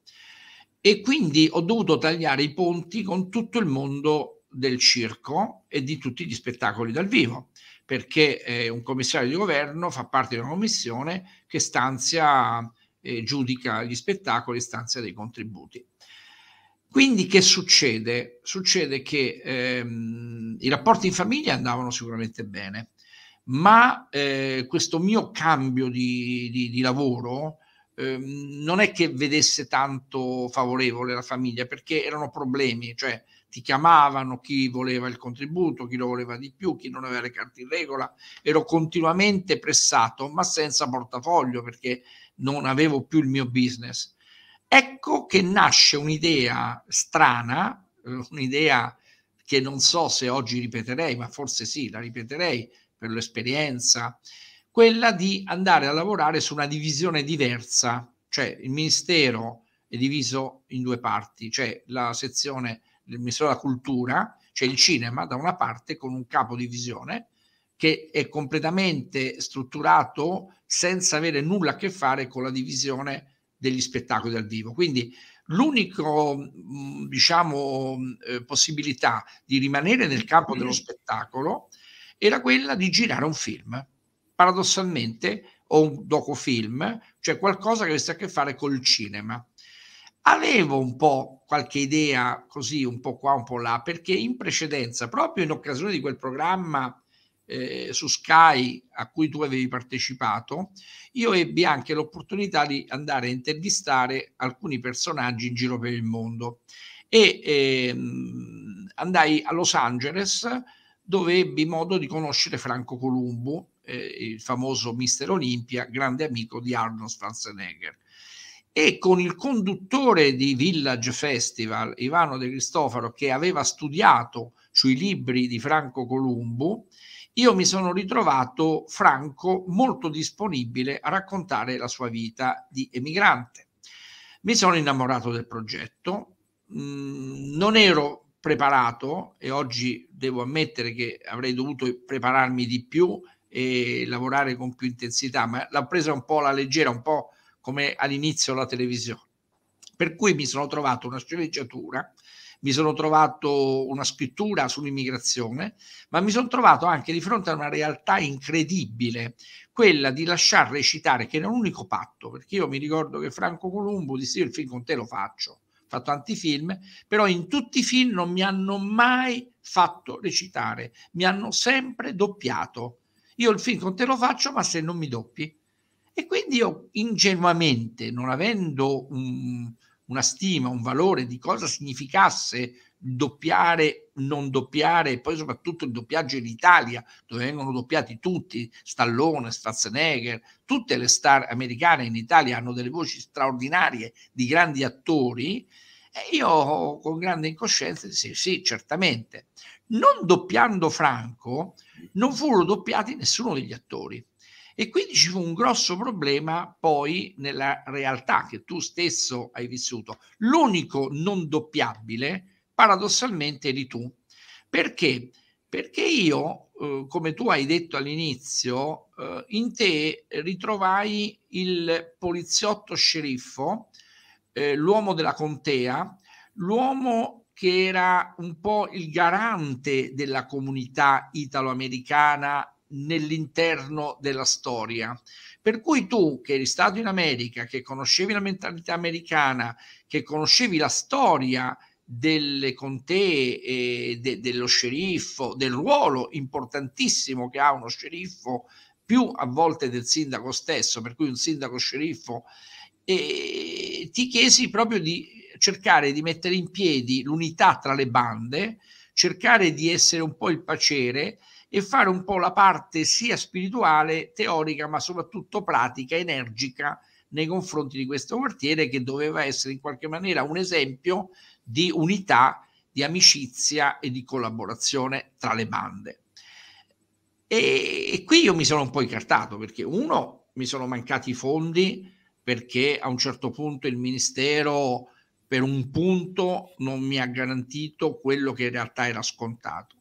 e quindi ho dovuto tagliare i ponti con tutto il mondo del circo e di tutti gli spettacoli dal vivo perché eh, un commissario di governo fa parte di una commissione che stanzia e eh, giudica gli spettacoli e stanzia dei contributi quindi che succede? Succede che ehm, i rapporti in famiglia andavano sicuramente bene, ma eh, questo mio cambio di, di, di lavoro ehm, non è che vedesse tanto favorevole la famiglia, perché erano problemi, cioè ti chiamavano chi voleva il contributo, chi lo voleva di più, chi non aveva le carte in regola, ero continuamente pressato, ma senza portafoglio perché non avevo più il mio business. Ecco che nasce un'idea strana, eh, un'idea che non so se oggi ripeterei, ma forse sì, la ripeterei per l'esperienza, quella di andare a lavorare su una divisione diversa, cioè il ministero è diviso in due parti, cioè la sezione del ministero della cultura, cioè il cinema da una parte con un capo divisione che è completamente strutturato senza avere nulla a che fare con la divisione degli spettacoli dal vivo. Quindi l'unica mm, diciamo, eh, possibilità di rimanere nel campo dello spettacolo era quella di girare un film, paradossalmente, o un docufilm, cioè qualcosa che avesse a che fare col cinema. Avevo un po' qualche idea così, un po' qua, un po' là, perché in precedenza, proprio in occasione di quel programma eh, su Sky a cui tu avevi partecipato, io ebbi anche l'opportunità di andare a intervistare alcuni personaggi in giro per il mondo e ehm, andai a Los Angeles dove ebbi modo di conoscere Franco Columbo, eh, il famoso Mister Olimpia, grande amico di Arnold Schwarzenegger. E con il conduttore di Village Festival, Ivano De Cristofaro, che aveva studiato sui libri di Franco Columbo, io mi sono ritrovato Franco molto disponibile a raccontare la sua vita di emigrante. Mi sono innamorato del progetto, mm, non ero preparato e oggi devo ammettere che avrei dovuto prepararmi di più e lavorare con più intensità, ma l'ho presa un po' alla leggera, un po' come all'inizio la televisione. Per cui mi sono trovato una sceneggiatura mi sono trovato una scrittura sull'immigrazione, ma mi sono trovato anche di fronte a una realtà incredibile, quella di lasciar recitare che era un unico patto, perché io mi ricordo che Franco Columbo disse io il film con te lo faccio, ho fatto tanti film, però in tutti i film non mi hanno mai fatto recitare, mi hanno sempre doppiato. Io il film con te lo faccio, ma se non mi doppi. E quindi io ingenuamente, non avendo un, una stima, un valore di cosa significasse doppiare, non doppiare e poi soprattutto il doppiaggio in Italia dove vengono doppiati tutti, Stallone, Schwarzenegger, tutte le star americane in Italia hanno delle voci straordinarie di grandi attori e io con grande incoscienza dissi sì, certamente. Non doppiando Franco non furono doppiati nessuno degli attori e quindi ci fu un grosso problema poi nella realtà che tu stesso hai vissuto. L'unico non doppiabile, paradossalmente, eri tu. Perché? Perché io, eh, come tu hai detto all'inizio, eh, in te ritrovai il poliziotto sceriffo, eh, l'uomo della contea, l'uomo che era un po' il garante della comunità italo-americana nell'interno della storia. Per cui tu che eri stato in America, che conoscevi la mentalità americana, che conoscevi la storia delle contee, e de, dello sceriffo, del ruolo importantissimo che ha uno sceriffo, più a volte del sindaco stesso, per cui un sindaco sceriffo, e ti chiesi proprio di cercare di mettere in piedi l'unità tra le bande, cercare di essere un po' il pacere e fare un po' la parte sia spirituale, teorica, ma soprattutto pratica, energica nei confronti di questo quartiere che doveva essere in qualche maniera un esempio di unità, di amicizia e di collaborazione tra le bande. E, e qui io mi sono un po' incartato perché uno mi sono mancati i fondi perché a un certo punto il ministero per un punto non mi ha garantito quello che in realtà era scontato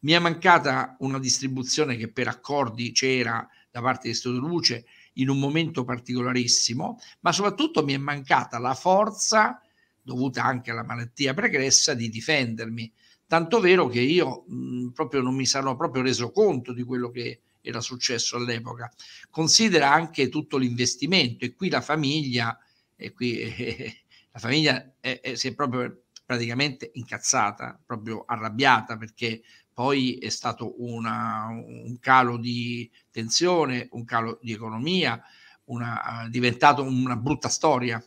mi è mancata una distribuzione che per accordi c'era da parte di Studio Luce in un momento particolarissimo, ma soprattutto mi è mancata la forza, dovuta anche alla malattia pregressa, di difendermi. Tanto vero che io mh, mm, proprio non mi sarò proprio reso conto di quello che era successo all'epoca. Considera anche tutto l'investimento e qui la famiglia, e qui eh, [laughs] la famiglia è, è, si è proprio praticamente incazzata, proprio arrabbiata perché poi è stato una, un calo di tensione, un calo di economia, una, è diventato una brutta storia,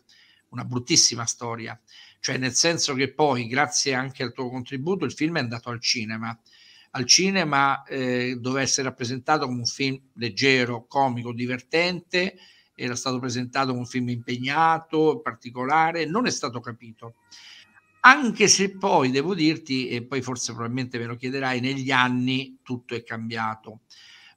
una bruttissima storia. Cioè nel senso che poi, grazie anche al tuo contributo, il film è andato al cinema. Al cinema eh, doveva essere rappresentato come un film leggero, comico, divertente, era stato presentato come un film impegnato, particolare, non è stato capito anche se poi devo dirti, e poi forse probabilmente me lo chiederai, negli anni tutto è cambiato.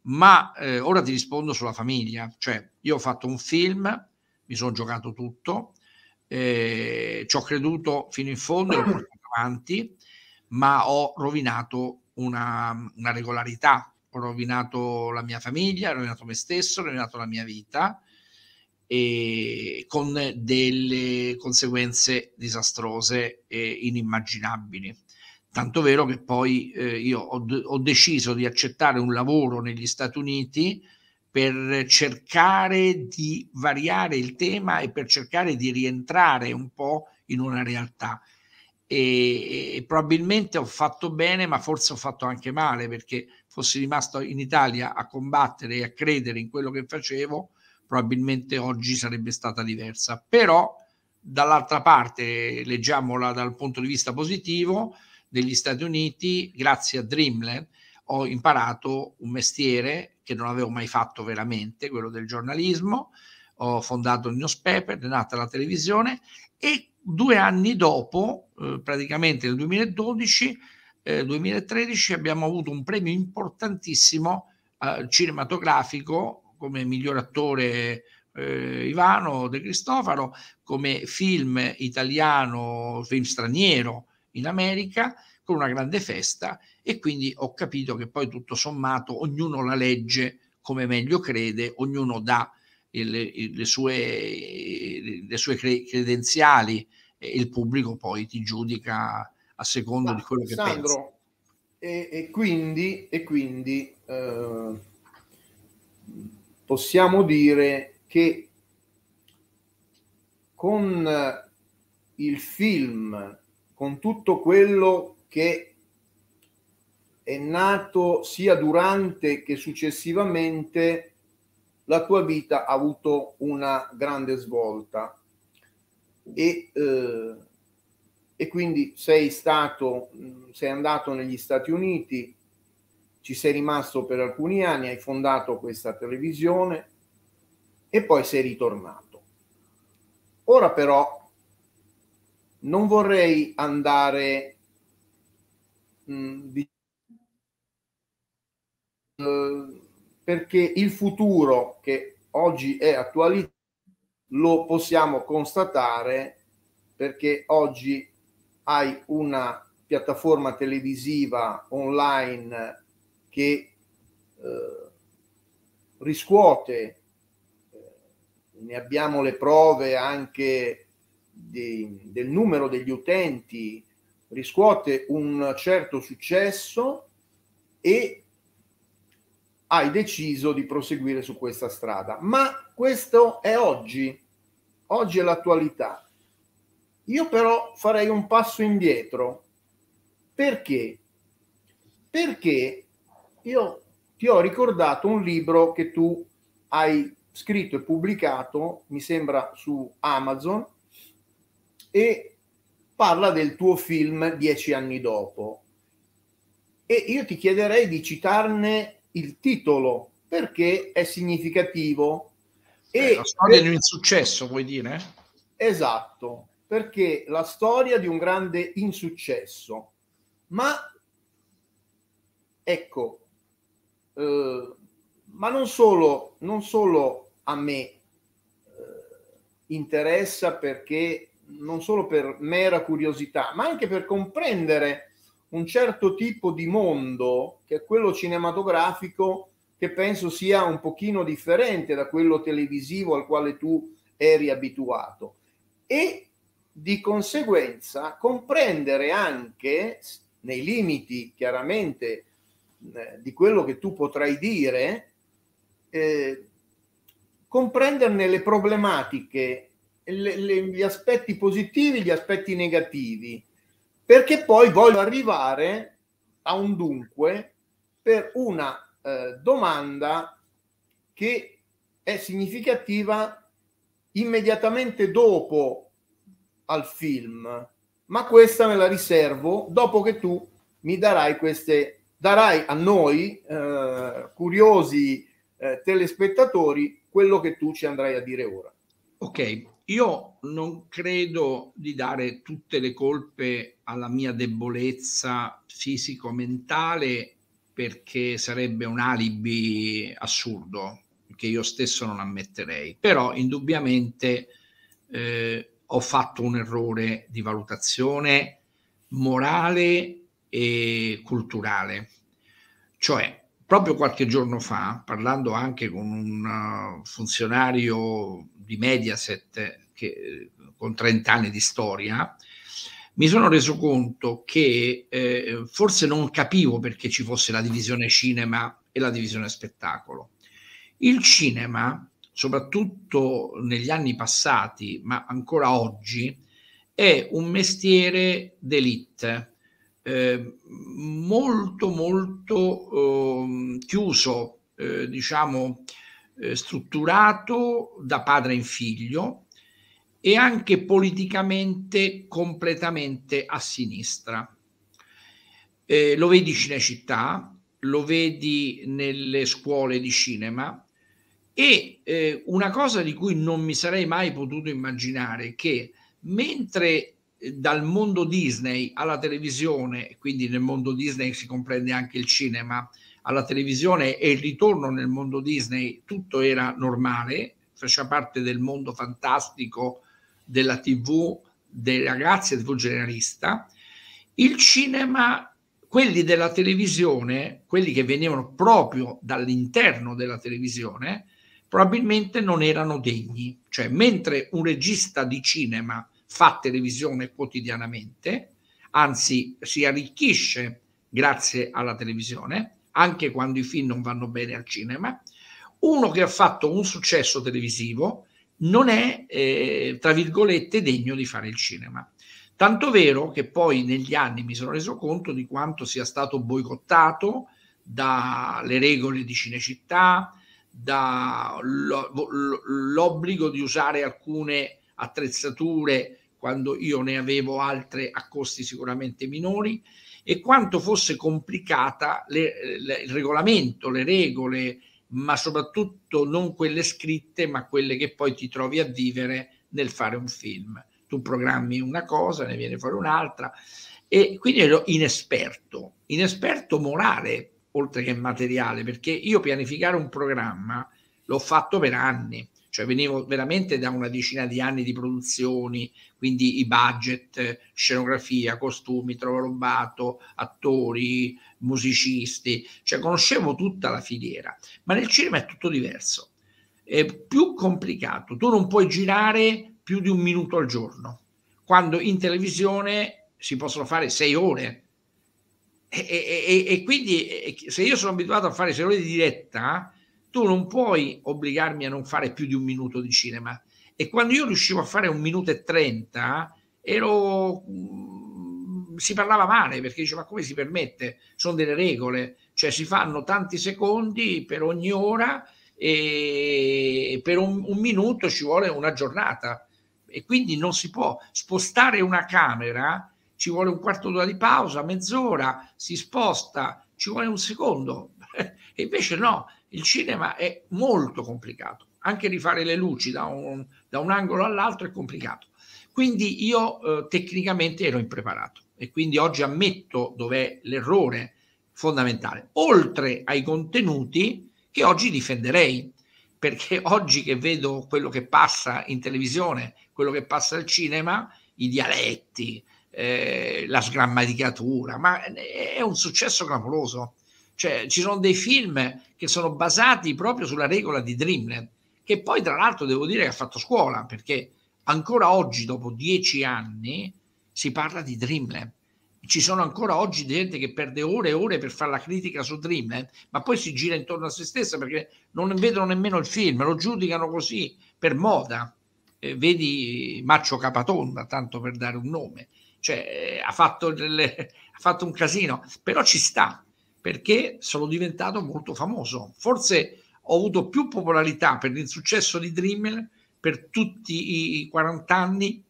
Ma eh, ora ti rispondo sulla famiglia, cioè io ho fatto un film, mi sono giocato tutto, eh, ci ho creduto fino in fondo, l'ho portato [coughs] avanti, ma ho rovinato una, una regolarità, ho rovinato la mia famiglia, ho rovinato me stesso, ho rovinato la mia vita eh, con delle conseguenze disastrose e inimmaginabili. Tanto vero che poi eh, io ho, ho, deciso di accettare un lavoro negli Stati Uniti per cercare di variare il tema e per cercare di rientrare un po' in una realtà. E, e probabilmente ho fatto bene, ma forse ho fatto anche male, perché fossi rimasto in Italia a combattere e a credere in quello che facevo, probabilmente oggi sarebbe stata diversa. Però dall'altra parte, leggiamola dal punto di vista positivo, negli Stati Uniti, grazie a Dreamland, ho imparato un mestiere che non avevo mai fatto veramente, quello del giornalismo. Ho fondato il newspaper, è nata la televisione e due anni dopo, eh, praticamente nel 2012, eh, 2013, abbiamo avuto un premio importantissimo eh, cinematografico come miglior attore eh, Ivano De Cristofaro, come film italiano, film straniero in America, con una grande festa e quindi ho capito che poi tutto sommato ognuno la legge come meglio crede, ognuno dà le, le, sue, le sue credenziali e il pubblico poi ti giudica a secondo Ma, di quello che Sandro, pensi. E, e quindi, e quindi eh, possiamo dire che con eh, il film, con tutto quello che è nato sia durante che successivamente, la tua vita ha avuto una grande svolta e, eh, e quindi sei stato, sei andato negli Stati Uniti, ci sei rimasto per alcuni anni, hai fondato questa televisione e poi sei ritornato. Ora però non vorrei andare mh, mm, di, eh, perché il futuro che oggi è attualizzato lo possiamo constatare perché oggi hai una piattaforma televisiva online che eh, riscuote, eh, ne abbiamo le prove anche di, del numero degli utenti, riscuote un certo successo e hai deciso di proseguire su questa strada. Ma questo è oggi, oggi è l'attualità. Io però farei un passo indietro. Perché? Perché io ti ho ricordato un libro che tu hai scritto e pubblicato, mi sembra su Amazon, e parla del tuo film dieci anni dopo. E io ti chiederei di citarne il titolo perché è significativo. Eh, e la storia per... di un insuccesso, vuoi dire? Esatto, perché la storia di un grande insuccesso. Ma ecco, eh, ma non solo, non solo a me eh, interessa perché non solo per mera curiosità, ma anche per comprendere un certo tipo di mondo che è quello cinematografico che penso sia un pochino differente da quello televisivo al quale tu eri abituato e di conseguenza comprendere anche nei limiti chiaramente eh, di quello che tu potrai dire, eh, comprenderne le problematiche, le, le, gli aspetti positivi, gli aspetti negativi, perché poi voglio arrivare a un dunque per una eh, domanda che è significativa immediatamente dopo al film, ma questa me la riservo dopo che tu mi darai queste darai a noi, eh, curiosi eh, telespettatori, quello che tu ci andrai a dire ora. Ok, io non credo di dare tutte le colpe alla mia debolezza fisico-mentale perché sarebbe un alibi assurdo che io stesso non ammetterei, però indubbiamente eh, ho fatto un errore di valutazione morale e culturale. Cioè, proprio qualche giorno fa, parlando anche con un uh, funzionario di Mediaset che, eh, con 30 anni di storia, mi sono reso conto che eh, forse non capivo perché ci fosse la divisione cinema e la divisione spettacolo. Il cinema, soprattutto negli anni passati, ma ancora oggi, è un mestiere d'elite, eh, molto molto eh, chiuso, eh, diciamo eh, strutturato da padre in figlio e anche politicamente completamente a sinistra. Eh, lo vedi Cinecittà, lo vedi nelle scuole di cinema e una cosa di cui non mi sarei mai potuto immaginare che mentre dal mondo Disney alla televisione, quindi nel mondo Disney si comprende anche il cinema, alla televisione e il ritorno nel mondo Disney, tutto era normale, faceva parte del mondo fantastico della TV, dei ragazzi TV generalista. Il cinema, quelli della televisione, quelli che venivano proprio dall'interno della televisione, probabilmente non erano degni. Cioè, mentre un regista di cinema fa televisione quotidianamente, anzi si arricchisce grazie alla televisione, anche quando i film non vanno bene al cinema. Uno che ha fatto un successo televisivo non è, eh, tra virgolette, degno di fare il cinema. Tanto vero che poi negli anni mi sono reso conto di quanto sia stato boicottato dalle regole di Cinecittà, dall'obbligo di usare alcune attrezzature quando io ne avevo altre a costi sicuramente minori e quanto fosse complicata le, le, il regolamento, le regole, ma soprattutto non quelle scritte, ma quelle che poi ti trovi a vivere nel fare un film. Tu programmi una cosa, ne viene fuori un'altra e quindi ero inesperto, inesperto morale oltre che materiale, perché io pianificare un programma l'ho fatto per anni cioè venivo veramente da una decina di anni di produzioni, quindi i budget, scenografia, costumi, trovo trovarobato, attori, musicisti, cioè conoscevo tutta la filiera, ma nel cinema è tutto diverso, è più complicato, tu non puoi girare più di un minuto al giorno, quando in televisione si possono fare sei ore. e, e, e quindi eh, se io sono abituato a fare sei ore di diretta, tu non puoi obbligarmi a non fare più di un minuto di cinema. E quando io riuscivo a fare un minuto e trenta, ero... Mm, si parlava male perché diceva ma come si permette? Sono delle regole, cioè si fanno tanti secondi per ogni ora e per un, un minuto ci vuole una giornata e quindi non si può spostare una camera, ci vuole un quarto d'ora di pausa, mezz'ora, si sposta, ci vuole un secondo. [laughs] e invece no, il cinema è molto complicato, anche rifare le luci da un, da un angolo all'altro è complicato. Quindi io eh, tecnicamente ero impreparato e quindi oggi ammetto dov'è l'errore fondamentale, oltre ai contenuti che oggi difenderei, perché oggi che vedo quello che passa in televisione, quello che passa al cinema, i dialetti, eh, la sgrammaticatura, ma è un successo clamoroso. Cioè, ci sono dei film che sono basati proprio sulla regola di Dreamland, che poi tra l'altro devo dire che ha fatto scuola, perché ancora oggi, dopo dieci anni, si parla di Dreamland. Ci sono ancora oggi gente che perde ore e ore per fare la critica su Dreamland, ma poi si gira intorno a se stessa perché non vedono nemmeno il film, lo giudicano così per moda. Eh, vedi Maccio Capatonda, tanto per dare un nome, cioè eh, ha, fatto delle, [laughs] ha fatto un casino, però ci sta, perché sono diventato molto famoso. Forse ho avuto più popolarità per l'insuccesso di Dreamer per tutti i 40 anni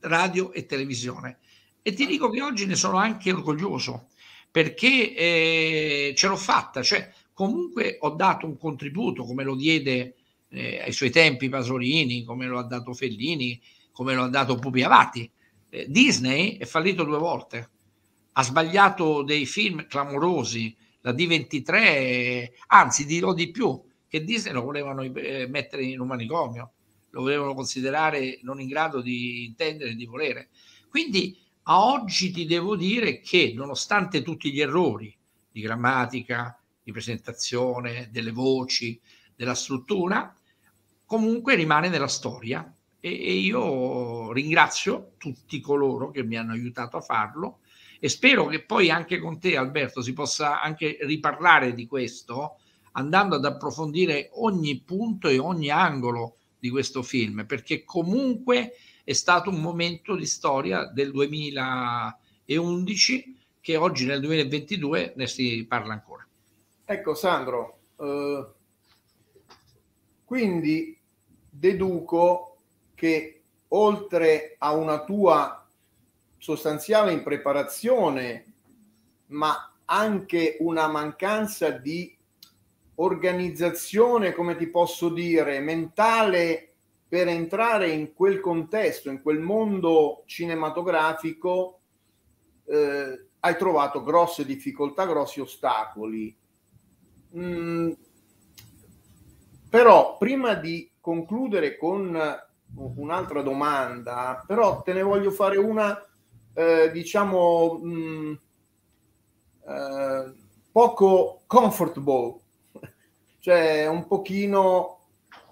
radio e televisione. E ti dico che oggi ne sono anche orgoglioso perché eh, ce l'ho fatta, cioè comunque ho dato un contributo come lo diede eh, ai suoi tempi Pasolini, come lo ha dato Fellini, come lo ha dato Pupi Avati. Eh, Disney è fallito due volte, ha sbagliato dei film clamorosi, la D23, anzi dirò di più, che Disney lo volevano eh, mettere in un manicomio, lo volevano considerare non in grado di intendere, e di volere. Quindi a oggi ti devo dire che nonostante tutti gli errori di grammatica, di presentazione, delle voci, della struttura, comunque rimane nella storia e io ringrazio tutti coloro che mi hanno aiutato a farlo e spero che poi anche con te Alberto si possa anche riparlare di questo andando ad approfondire ogni punto e ogni angolo di questo film perché comunque è stato un momento di storia del 2011 che oggi nel 2022 ne si parla ancora. Ecco Sandro, eh, quindi deduco che oltre a una tua sostanziale impreparazione, ma anche una mancanza di organizzazione, come ti posso dire, mentale per entrare in quel contesto, in quel mondo cinematografico, eh, hai trovato grosse difficoltà, grossi ostacoli. Mm, però prima di concludere con un'altra domanda, però te ne voglio fare una eh, diciamo, mh, mm, eh, poco comfortable, [laughs] cioè un pochino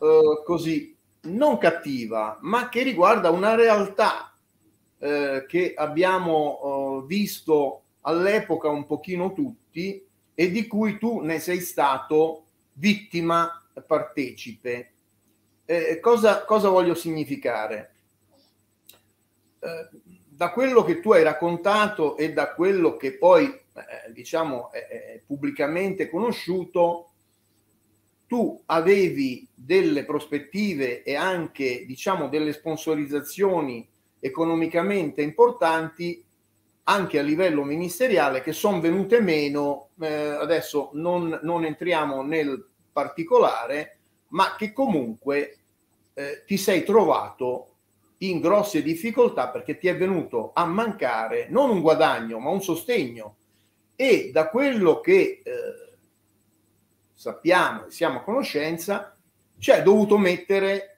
eh, così, non cattiva, ma che riguarda una realtà eh, che abbiamo eh, visto all'epoca un pochino tutti e di cui tu ne sei stato vittima partecipe. Eh, cosa, cosa, voglio significare? Eh, da quello che tu hai raccontato e da quello che poi eh, diciamo è, è pubblicamente conosciuto, tu avevi delle prospettive e anche diciamo delle sponsorizzazioni economicamente importanti anche a livello ministeriale che sono venute meno, eh, adesso non, non, entriamo nel particolare, ma che comunque eh, ti sei trovato in grosse difficoltà perché ti è venuto a mancare non un guadagno ma un sostegno e da quello che eh, sappiamo e siamo a conoscenza ci hai dovuto mettere eh,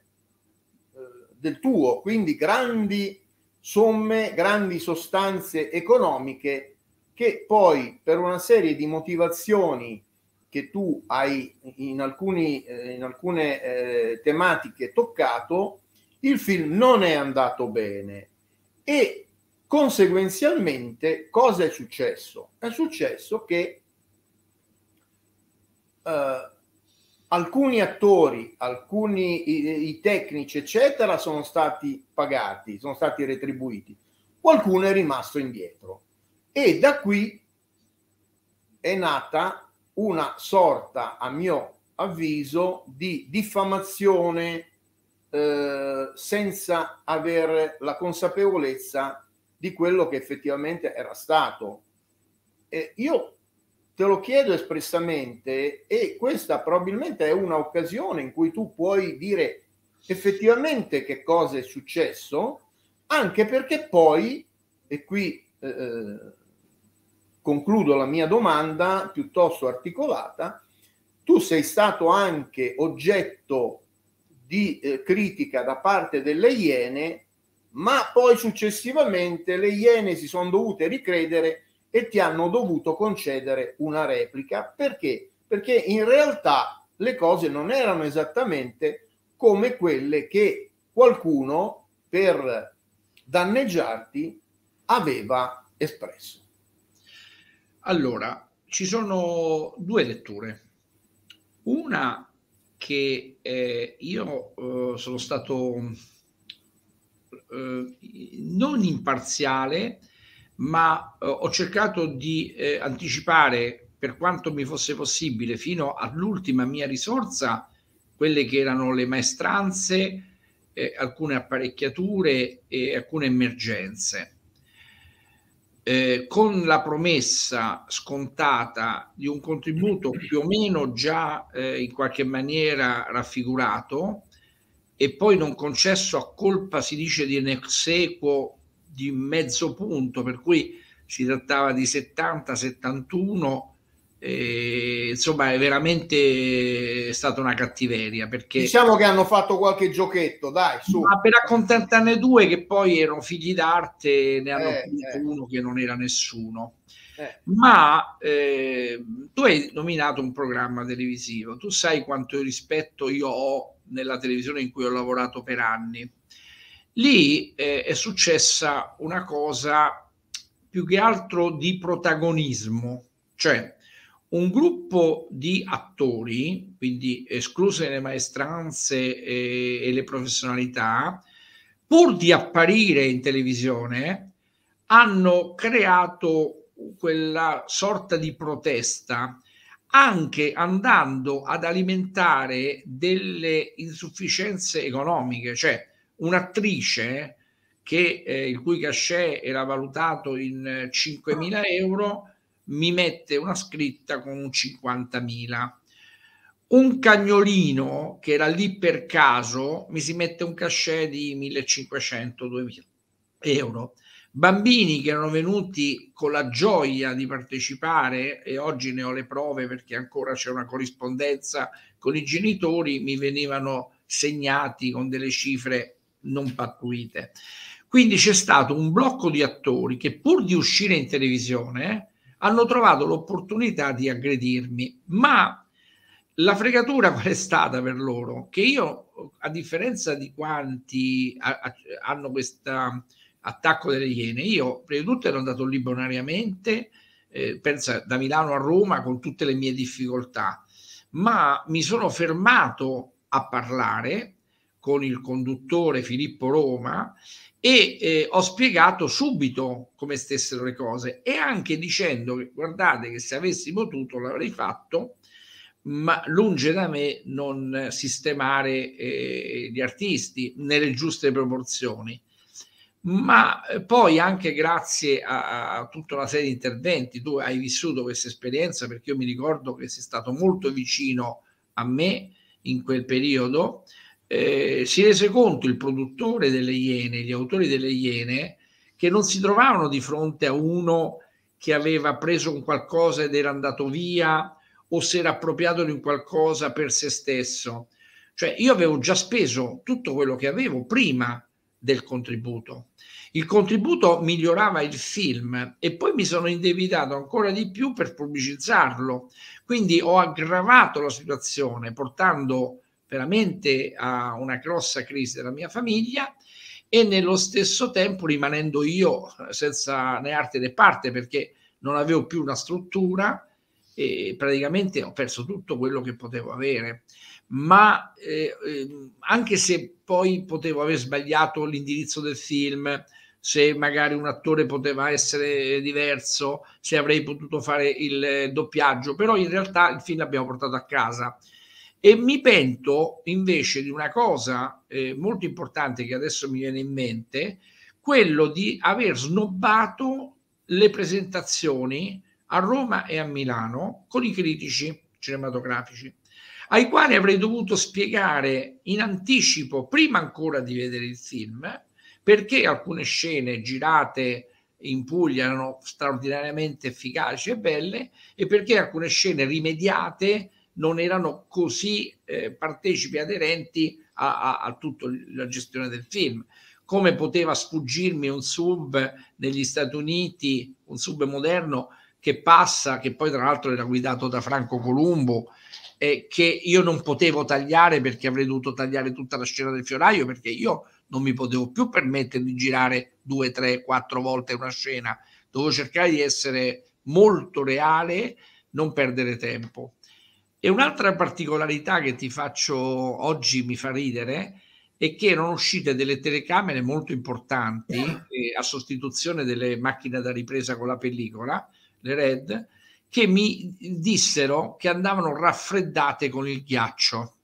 del tuo quindi grandi somme grandi sostanze economiche che poi per una serie di motivazioni che tu hai in, alcuni, eh, in alcune eh, tematiche toccato il film non è andato bene e conseguenzialmente cosa è successo? È successo che eh, alcuni attori, alcuni i, i tecnici, eccetera, sono stati pagati, sono stati retribuiti, qualcuno è rimasto indietro e da qui è nata una sorta, a mio avviso, di diffamazione eh, senza avere la consapevolezza di quello che effettivamente era stato. Eh, io te lo chiedo espressamente e questa probabilmente è un'occasione in cui tu puoi dire effettivamente che cosa è successo, anche perché poi, e qui eh, eh concludo la mia domanda piuttosto articolata, tu sei stato anche oggetto di eh, critica da parte delle Iene, ma poi successivamente le Iene si sono dovute ricredere e ti hanno dovuto concedere una replica. Perché? Perché in realtà le cose non erano esattamente come quelle che qualcuno per danneggiarti aveva espresso. Allora, ci sono due letture. Una che eh, io eh, sono stato eh, non imparziale, ma eh, ho cercato di eh, anticipare per quanto mi fosse possibile fino all'ultima mia risorsa quelle che erano le maestranze, eh, alcune apparecchiature e alcune emergenze eh, con la promessa scontata di un contributo più o meno già eh, in qualche maniera raffigurato e poi non concesso a colpa, si dice, di exequo di mezzo punto, per cui si trattava di 70-71 e, insomma, è veramente stata una cattiveria. Perché diciamo che hanno fatto qualche giochetto, dai, su. Ma per accontentarne due che poi erano figli d'arte, ne hanno eh, eh. uno che non era nessuno. Eh. Ma ehm, tu hai nominato un programma televisivo, tu sai quanto rispetto io ho nella televisione in cui ho lavorato per anni. Lì eh, è successa una cosa più che altro di protagonismo, cioè un gruppo di attori, quindi escluse le maestranze e, e le professionalità, pur di apparire in televisione, hanno creato quella sorta di protesta anche andando ad alimentare delle insufficienze economiche, cioè un'attrice che eh, il cui cachet era valutato in 5.000 euro mi mette una scritta con un 50.000. Un cagnolino che era lì per caso mi si mette un cachet di 1.500-2.000 euro. Bambini che erano venuti con la gioia di partecipare, e oggi ne ho le prove perché ancora c'è una corrispondenza con i genitori, mi venivano segnati con delle cifre non pattuite. Quindi c'è stato un blocco di attori che pur di uscire in televisione hanno trovato l'opportunità di aggredirmi. Ma la fregatura [laughs] qual è stata per loro? Che io, a differenza di quanti a, a, hanno questo attacco delle iene, io prima di tutto ero andato lì bonariamente, eh, pensa da Milano a Roma con tutte le mie difficoltà, ma mi sono fermato a parlare con il conduttore Filippo Roma e eh, ho spiegato subito come stessero le cose e anche dicendo che guardate che se avessi potuto l'avrei fatto ma lunge da me non sistemare eh, gli artisti nelle giuste proporzioni ma eh, poi anche grazie a, a, tutta una serie di interventi tu hai vissuto questa esperienza perché io mi ricordo che sei stato molto vicino a me in quel periodo eh, si rese conto il produttore delle Iene, gli autori delle Iene, che non si trovavano di fronte a uno che aveva preso un qualcosa ed era andato via o si era appropriato di un qualcosa per se stesso. Cioè io avevo già speso tutto quello che avevo prima del contributo. Il contributo migliorava il film e poi mi sono indebitato ancora di più per pubblicizzarlo. Quindi ho aggravato la situazione portando veramente a una grossa crisi della mia famiglia e nello stesso tempo rimanendo io senza né arte né parte perché non avevo più una struttura e praticamente ho perso tutto quello che potevo avere ma eh, ehm, anche se poi potevo aver sbagliato l'indirizzo del film se magari un attore poteva essere diverso se avrei potuto fare il eh, doppiaggio però in realtà il film l'abbiamo portato a casa e mi pento invece di una cosa eh, molto importante che adesso mi viene in mente, quello di aver snobbato le presentazioni a Roma e a Milano con i critici cinematografici, ai quali avrei dovuto spiegare in anticipo, prima ancora di vedere il film, perché alcune scene girate in Puglia erano straordinariamente efficaci e belle e perché alcune scene rimediate non erano così eh, partecipi aderenti a, a, a tutta la gestione del film. Come poteva sfuggirmi un sub negli Stati Uniti, un sub moderno che passa, che poi tra l'altro era guidato da Franco Columbo, eh, che io non potevo tagliare perché avrei dovuto tagliare tutta la scena del fioraio perché io non mi potevo più permettere di girare due, tre, quattro volte una scena. Dovevo cercare di essere molto reale, non perdere tempo. E un'altra particolarità che ti faccio oggi mi fa ridere è che erano uscite delle telecamere molto importanti eh. eh, a sostituzione delle macchine da ripresa con la pellicola, le Red, che mi dissero che andavano raffreddate con il ghiaccio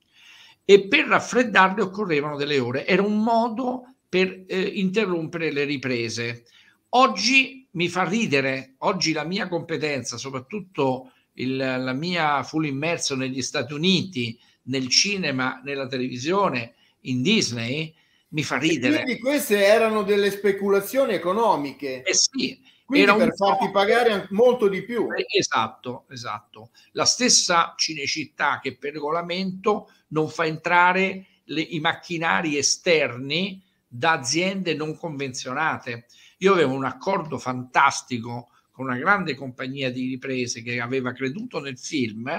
e per raffreddarle occorrevano delle ore. Era un modo per eh, interrompere le riprese. Oggi mi fa ridere, oggi la mia competenza, soprattutto il, la mia full immerso negli Stati Uniti, nel cinema, nella televisione, in Disney, mi fa ridere. E quindi queste erano delle speculazioni economiche. Eh sì, quindi per un... farti pagare molto di più. Eh, esatto, esatto. La stessa Cinecittà che per regolamento non fa entrare le, i macchinari esterni da aziende non convenzionate. Io avevo un accordo fantastico con una grande compagnia di riprese che aveva creduto nel film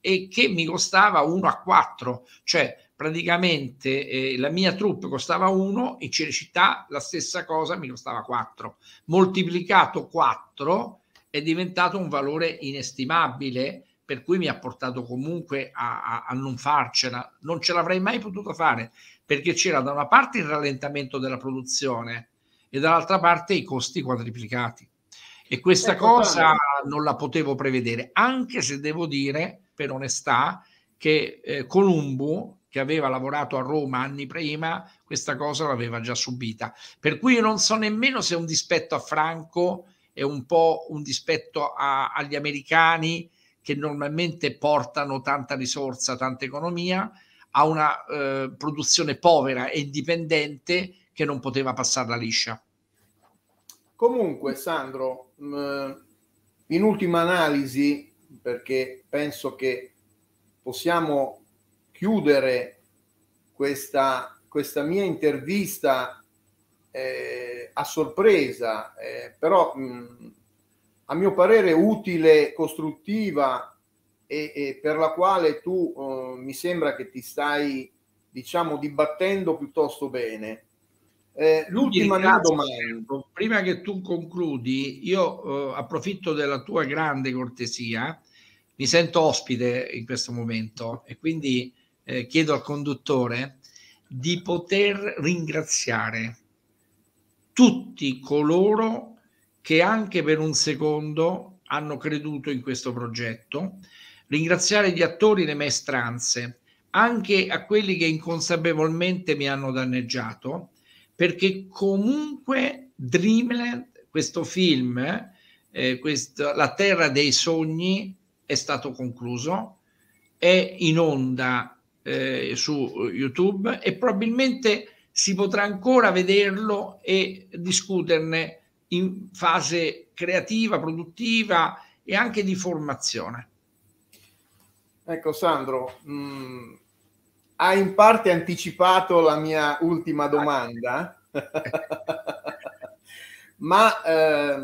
e che mi costava 1 a 4, cioè praticamente eh, la mia troupe costava 1 e Cinecittà la stessa cosa mi costava 4. Moltiplicato 4 è diventato un valore inestimabile per cui mi ha portato comunque a, a, a, non farcela, non ce l'avrei mai potuto fare perché c'era da una parte il rallentamento della produzione e dall'altra parte i costi quadriplicati. E questa ecco, cosa non la potevo prevedere, anche se devo dire, per onestà, che eh, Columbu, che aveva lavorato a Roma anni prima, questa cosa l'aveva già subita. Per cui io non so nemmeno se è un dispetto a Franco e un po' un dispetto a, agli americani che normalmente portano tanta risorsa, tanta economia, a una eh, produzione povera e indipendente che non poteva passarla liscia. Comunque, Sandro, mm, in ultima analisi, perché penso che possiamo chiudere questa, questa mia intervista eh, a sorpresa, eh, però mh, mm, a mio parere utile, costruttiva e, e per la quale tu eh, mi sembra che ti stai, diciamo, dibattendo piuttosto bene. Eh, l'ultima mia domanda. Prima che tu concludi, io eh, approfitto della tua grande cortesia, mi sento ospite in questo momento e quindi eh, chiedo al conduttore di poter ringraziare tutti coloro che anche per un secondo hanno creduto in questo progetto, ringraziare gli attori le maestranze, anche a quelli che inconsapevolmente mi hanno danneggiato, perché comunque Dreamland, questo film, eh, questo, La terra dei sogni, è stato concluso, è in onda eh, su YouTube e probabilmente si potrà ancora vederlo e discuterne in fase creativa, produttiva e anche di formazione. Ecco Sandro, mh, mm, ha in parte anticipato la mia ultima ah. domanda, [laughs] ma eh,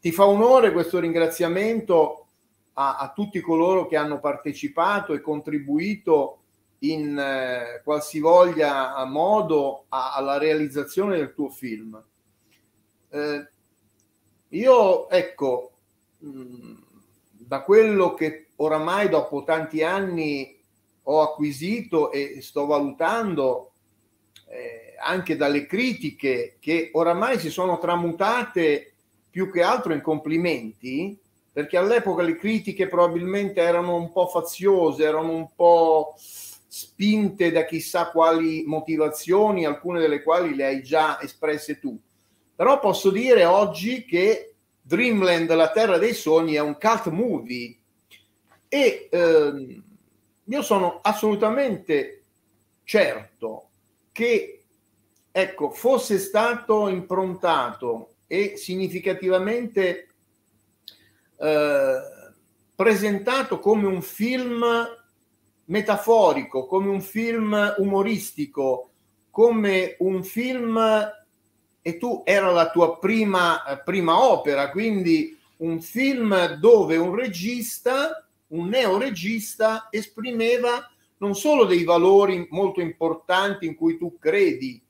ti fa onore questo ringraziamento a, a, tutti coloro che hanno partecipato e contribuito in eh, qualsivoglia modo a, alla realizzazione del tuo film. Eh, io, ecco, mh, mm, da quello che oramai dopo tanti anni ho acquisito e sto valutando eh, anche dalle critiche che oramai si sono tramutate più che altro in complimenti, perché all'epoca le critiche probabilmente erano un po' faziose, erano un po' spinte da chissà quali motivazioni, alcune delle quali le hai già espresse tu. Però posso dire oggi che Dreamland, la terra dei sogni, è un cult movie e ehm, io sono assolutamente certo che ecco, fosse stato improntato e significativamente eh, presentato come un film metaforico, come un film umoristico, come un film, e tu era la tua prima, prima opera, quindi un film dove un regista un neoregista esprimeva non solo dei valori molto importanti in cui tu credi,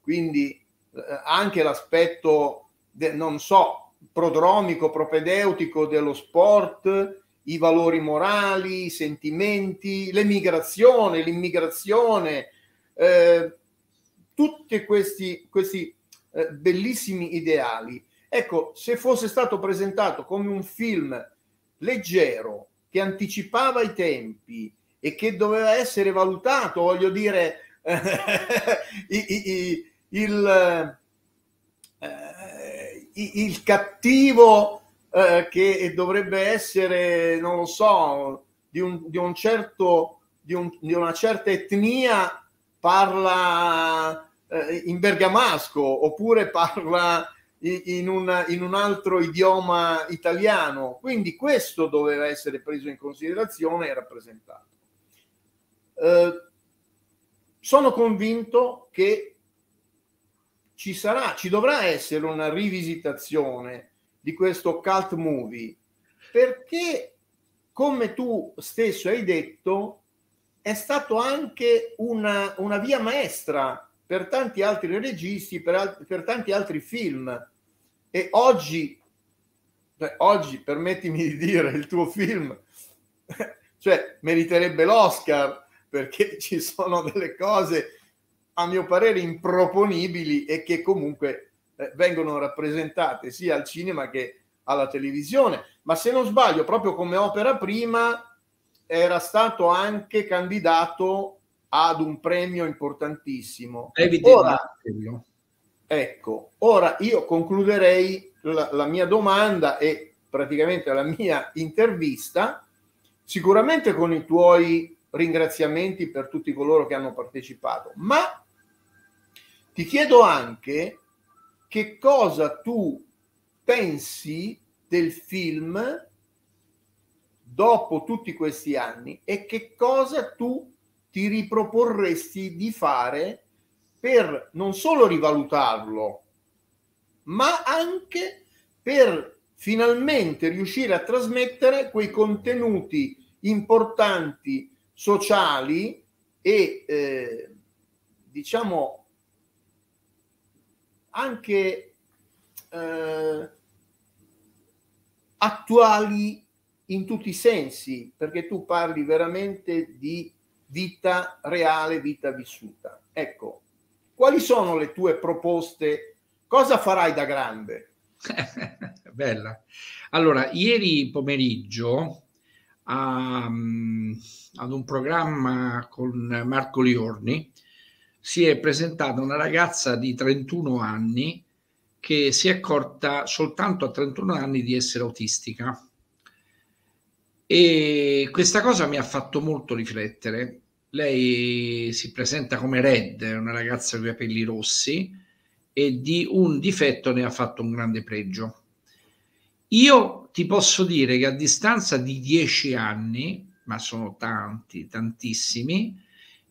quindi eh, anche l'aspetto, de, non so, prodromico, propedeutico dello sport, i valori morali, i sentimenti, l'emigrazione, l'immigrazione, eh, tutti questi, questi eh, bellissimi ideali. Ecco, se fosse stato presentato come un film leggero, che anticipava i tempi e che doveva essere valutato, voglio dire, [laughs] i, il, eh, il, cattivo eh, che dovrebbe essere, non lo so, di, un, di, un certo, di, un, di una certa etnia parla eh, in bergamasco oppure parla in un, in un altro idioma italiano. Quindi questo doveva essere preso in considerazione e rappresentato. Eh, sono convinto che ci sarà, ci dovrà essere una rivisitazione di questo cult movie perché, come tu stesso hai detto, è stato anche una, una via maestra per tanti altri registi, per, per tanti altri film e oggi, cioè, oggi permettimi di dire, il tuo film [laughs] cioè, meriterebbe l'Oscar perché [laughs] ci sono delle cose, a mio parere, improponibili e che comunque eh, vengono rappresentate sia al cinema che alla televisione. Ma se non sbaglio, proprio come opera prima era stato anche candidato ad un premio importantissimo. David Ora, Martello. Ecco, ora io concluderei la, la mia domanda e praticamente la mia intervista, sicuramente con i tuoi ringraziamenti per tutti coloro che hanno partecipato, ma ti chiedo anche che cosa tu pensi del film dopo tutti questi anni e che cosa tu ti riproporresti di fare per non solo rivalutarlo, ma anche per finalmente riuscire a trasmettere quei contenuti importanti sociali e eh, diciamo anche eh, attuali in tutti i sensi, perché tu parli veramente di vita reale, vita vissuta. Ecco, quali sono le tue proposte? Cosa farai da grande? [laughs] Bella. Allora, ieri pomeriggio a, um, ad un programma con Marco Liorni si è presentata una ragazza di 31 anni che si è accorta soltanto a 31 anni di essere autistica. E questa cosa mi ha fatto molto riflettere lei si presenta come Red, una ragazza con i capelli rossi e di un difetto ne ha fatto un grande pregio. Io ti posso dire che a distanza di dieci anni, ma sono tanti, tantissimi,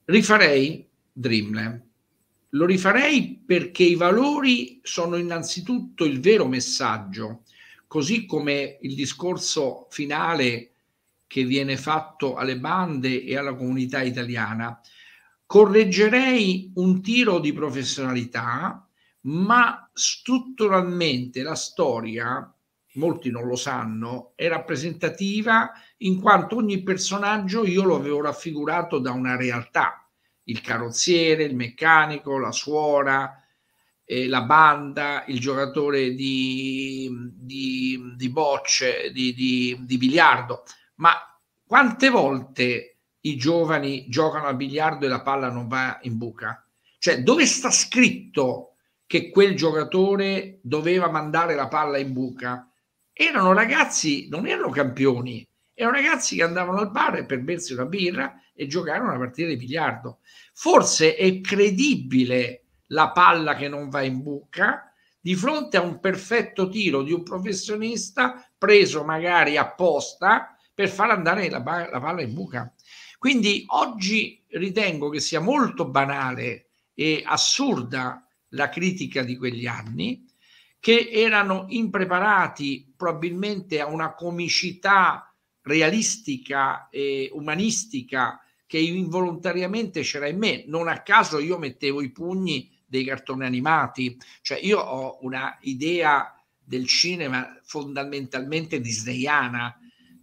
rifarei Dreamland. Lo rifarei perché i valori sono innanzitutto il vero messaggio, così come il discorso finale che viene fatto alle bande e alla comunità italiana. Correggerei un tiro di professionalità, ma strutturalmente la storia, molti non lo sanno, è rappresentativa in quanto ogni personaggio io lo avevo raffigurato da una realtà, il carrozziere, il meccanico, la suora, eh, la banda, il giocatore di, di, di bocce, di, di biliardo ma quante volte i giovani giocano a biliardo e la palla non va in buca? Cioè, dove sta scritto che quel giocatore doveva mandare la palla in buca? Erano ragazzi, non erano campioni, erano ragazzi che andavano al bar per bersi una birra e giocare una partita di biliardo. Forse è credibile la palla che non va in buca di fronte a un perfetto tiro di un professionista preso magari apposta per far andare la, la palla in buca. Quindi oggi ritengo che sia molto banale e assurda la critica di quegli anni, che erano impreparati probabilmente a una comicità realistica e umanistica che involontariamente c'era in me. Non a caso io mettevo i pugni dei cartoni animati, cioè io ho una idea del cinema fondamentalmente disneyana,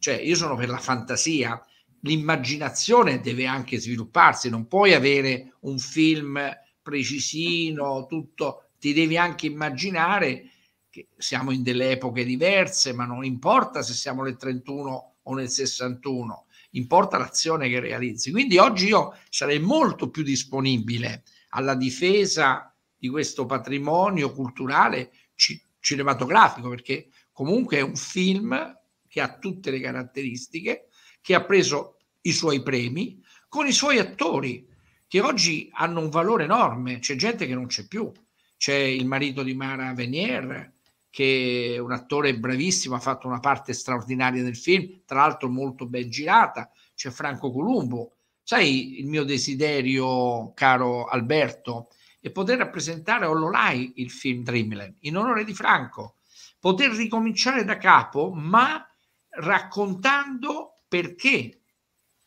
cioè io sono per la fantasia, l'immaginazione deve anche svilupparsi, non puoi avere un film precisino, tutto, ti devi anche immaginare che siamo in delle epoche diverse, ma non importa se siamo nel 31 o nel 61, importa l'azione che realizzi. Quindi oggi io sarei molto più disponibile alla difesa di questo patrimonio culturale ci- cinematografico, perché comunque è un film che ha tutte le caratteristiche, che ha preso i suoi premi, con i suoi attori, che oggi hanno un valore enorme. C'è gente che non c'è più. C'è il marito di Mara Venier, che è un attore bravissimo, ha fatto una parte straordinaria del film, tra l'altro molto ben girata. C'è Franco Columbo. Sai il mio desiderio, caro Alberto, è poter rappresentare Ololai il film Dreamland in onore di Franco, poter ricominciare da capo, ma raccontando perché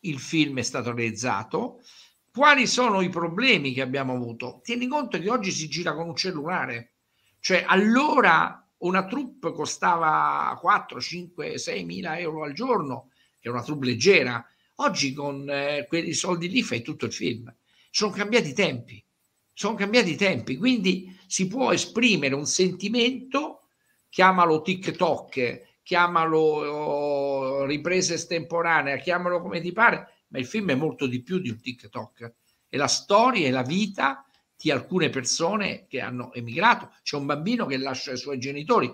il film è stato realizzato, quali sono i problemi che abbiamo avuto. Tieni conto che oggi si gira con un cellulare, cioè allora una troupe costava 4, 5, 6 mila euro al giorno, che è una troupe leggera. Oggi con eh, quei soldi lì fai tutto il film. Sono cambiati i tempi, sono cambiati i tempi, quindi si può esprimere un sentimento, chiamalo TikTok, chiamalo oh, ripresa estemporanea, chiamalo come ti pare, ma il film è molto di più di un TikTok. È la storia e la vita di alcune persone che hanno emigrato. C'è un bambino che lascia i suoi genitori.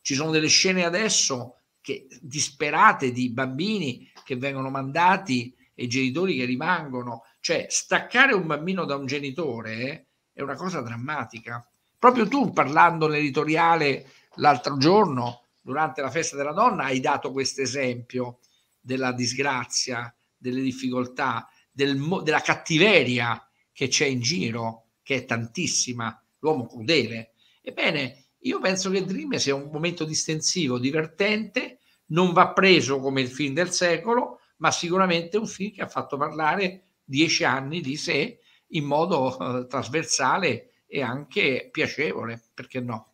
Ci sono delle scene adesso che, disperate di bambini che vengono mandati e genitori che rimangono. Cioè, staccare un bambino da un genitore eh, è una cosa drammatica. Proprio tu, parlando nell'editoriale l'altro giorno, durante la festa della donna hai dato questo esempio della disgrazia, delle difficoltà, del, della cattiveria che c'è in giro, che è tantissima, l'uomo crudele. Ebbene, io penso che Dream sia un momento distensivo, divertente, non va preso come il film del secolo, ma sicuramente un film che ha fatto parlare dieci anni di sé in modo eh, trasversale e anche piacevole, perché no?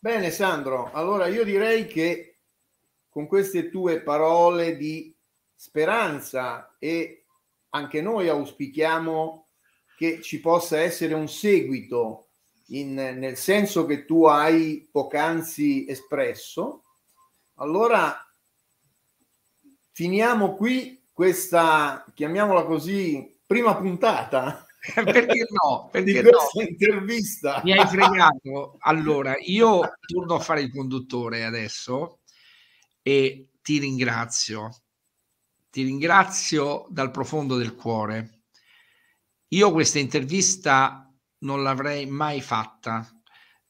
Bene Sandro, allora io direi che con queste tue parole di speranza e anche noi auspichiamo che ci possa essere un seguito in, nel senso che tu hai poc'anzi espresso, allora finiamo qui questa, chiamiamola così, prima puntata [laughs] perché no? Perché no? intervista. Mi hai fregato. [laughs] Allora, io torno a fare il conduttore adesso e ti ringrazio. Ti ringrazio dal profondo del cuore. Io questa intervista non l'avrei mai fatta.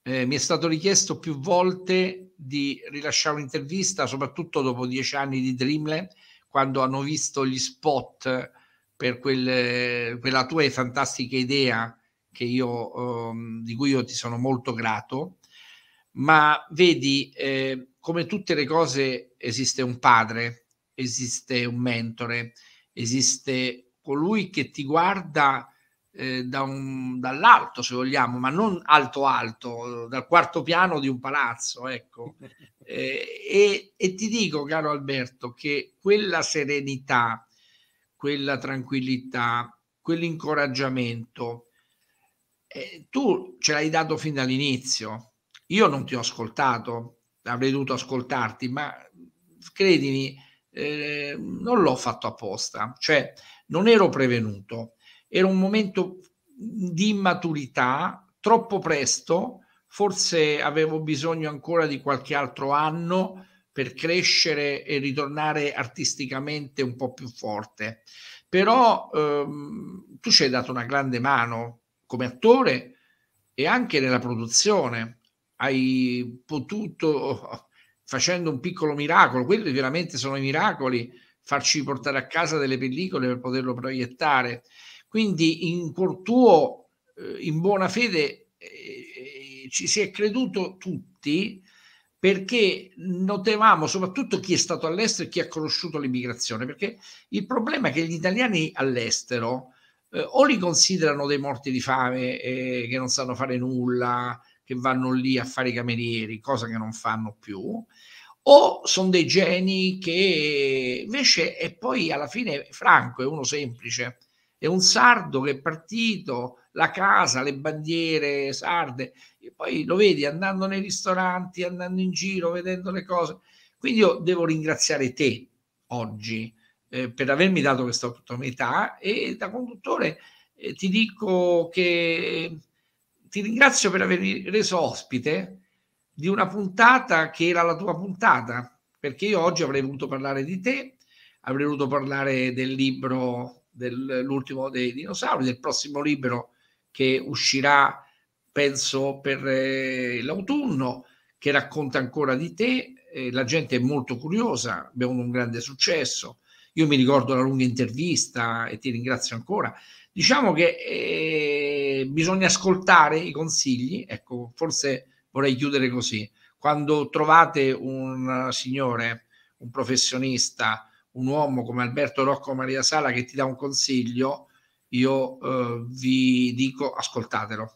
Eh, mi è stato richiesto più volte di rilasciare un'intervista, soprattutto dopo dieci anni di Dreamland, quando hanno visto gli spot per quel, quella tua fantastica idea io, ehm, di cui io ti sono molto grato, ma vedi, eh, come tutte le cose esiste un padre, esiste un mentore, esiste colui che ti guarda eh, da un, dall'alto, se vogliamo, ma non alto alto, dal quarto piano di un palazzo, ecco. [laughs] Eh, e, e ti dico, caro Alberto, che quella serenità, quella tranquillità, quell'incoraggiamento, eh, tu ce l'hai dato fin dall'inizio. Io non ti ho ascoltato, avrei dovuto ascoltarti, ma credimi, eh, non l'ho fatto apposta, cioè non ero prevenuto, era un momento di immaturità troppo presto, forse avevo bisogno ancora di qualche altro anno per crescere e ritornare artisticamente un po' più forte. Però ehm, tu ci hai dato una grande mano come attore e anche nella produzione. Hai potuto, facendo un piccolo miracolo, quelli veramente sono i miracoli, farci portare a casa delle pellicole per poterlo proiettare. Quindi in cuor tuo, eh, in buona fede, eh, eh, ci si è creduto tutti perché notevamo soprattutto chi è stato all'estero e chi ha conosciuto l'immigrazione, perché il problema è che gli italiani all'estero eh, o li considerano dei morti di fame eh, che non sanno fare nulla, che vanno lì a fare i camerieri, cosa che non fanno più, o sono dei geni che invece è poi alla fine Franco è uno semplice, è un sardo che è partito, la casa, le bandiere sarde, e poi lo vedi andando nei ristoranti, andando in giro, vedendo le cose. Quindi io devo ringraziare te oggi eh, per avermi dato questa opportunità e da conduttore eh, ti dico che eh, ti ringrazio per avermi reso ospite di una puntata che era la tua puntata, perché io oggi avrei voluto parlare di te, avrei voluto parlare del libro dell'ultimo dei dinosauri, del prossimo libro che uscirà penso per eh, l'autunno che racconta ancora di te, eh, la gente è molto curiosa, abbiamo un grande successo, io mi ricordo la lunga intervista e ti ringrazio ancora, diciamo che eh, bisogna ascoltare i consigli, ecco forse vorrei chiudere così, quando trovate un signore, un professionista, un uomo come Alberto Rocco Maria Sala che ti dà un consiglio, io eh, vi dico ascoltatelo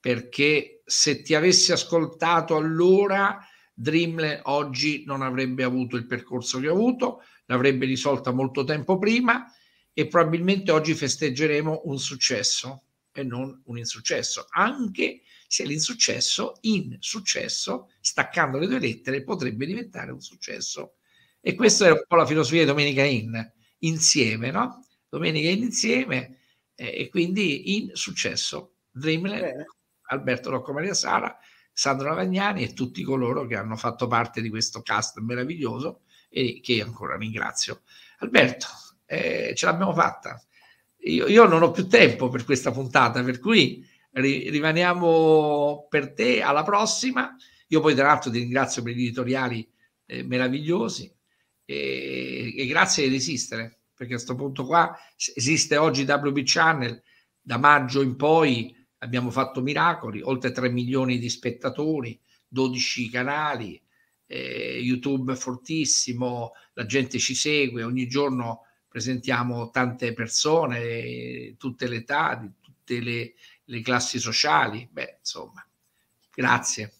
perché se ti avessi ascoltato allora Dreamland oggi non avrebbe avuto il percorso che ha avuto, l'avrebbe risolta molto tempo prima e probabilmente oggi festeggeremo un successo e non un insuccesso, anche se l'insuccesso in successo, staccando le due lettere, potrebbe diventare un successo. E questa è un po' la filosofia di Domenica In, insieme, no? Domenica In insieme eh, e quindi in successo. Dreamland. Alberto Maria Sala, Sandro Lavagnani e tutti coloro che hanno fatto parte di questo cast meraviglioso e che ancora ringrazio. Alberto, eh, ce l'abbiamo fatta. Io, io, non ho più tempo per questa puntata, per cui ri, rimaniamo per te alla prossima. Io poi tra l'altro ti ringrazio per gli editoriali eh, meravigliosi e, e, grazie di esistere, perché a questo punto qua esiste oggi WB Channel, da maggio in poi abbiamo fatto miracoli, oltre 3 milioni di spettatori, 12 canali, eh, YouTube fortissimo, la gente ci segue, ogni giorno presentiamo tante persone, tutte le età, di tutte le, le classi sociali. Beh, insomma, grazie.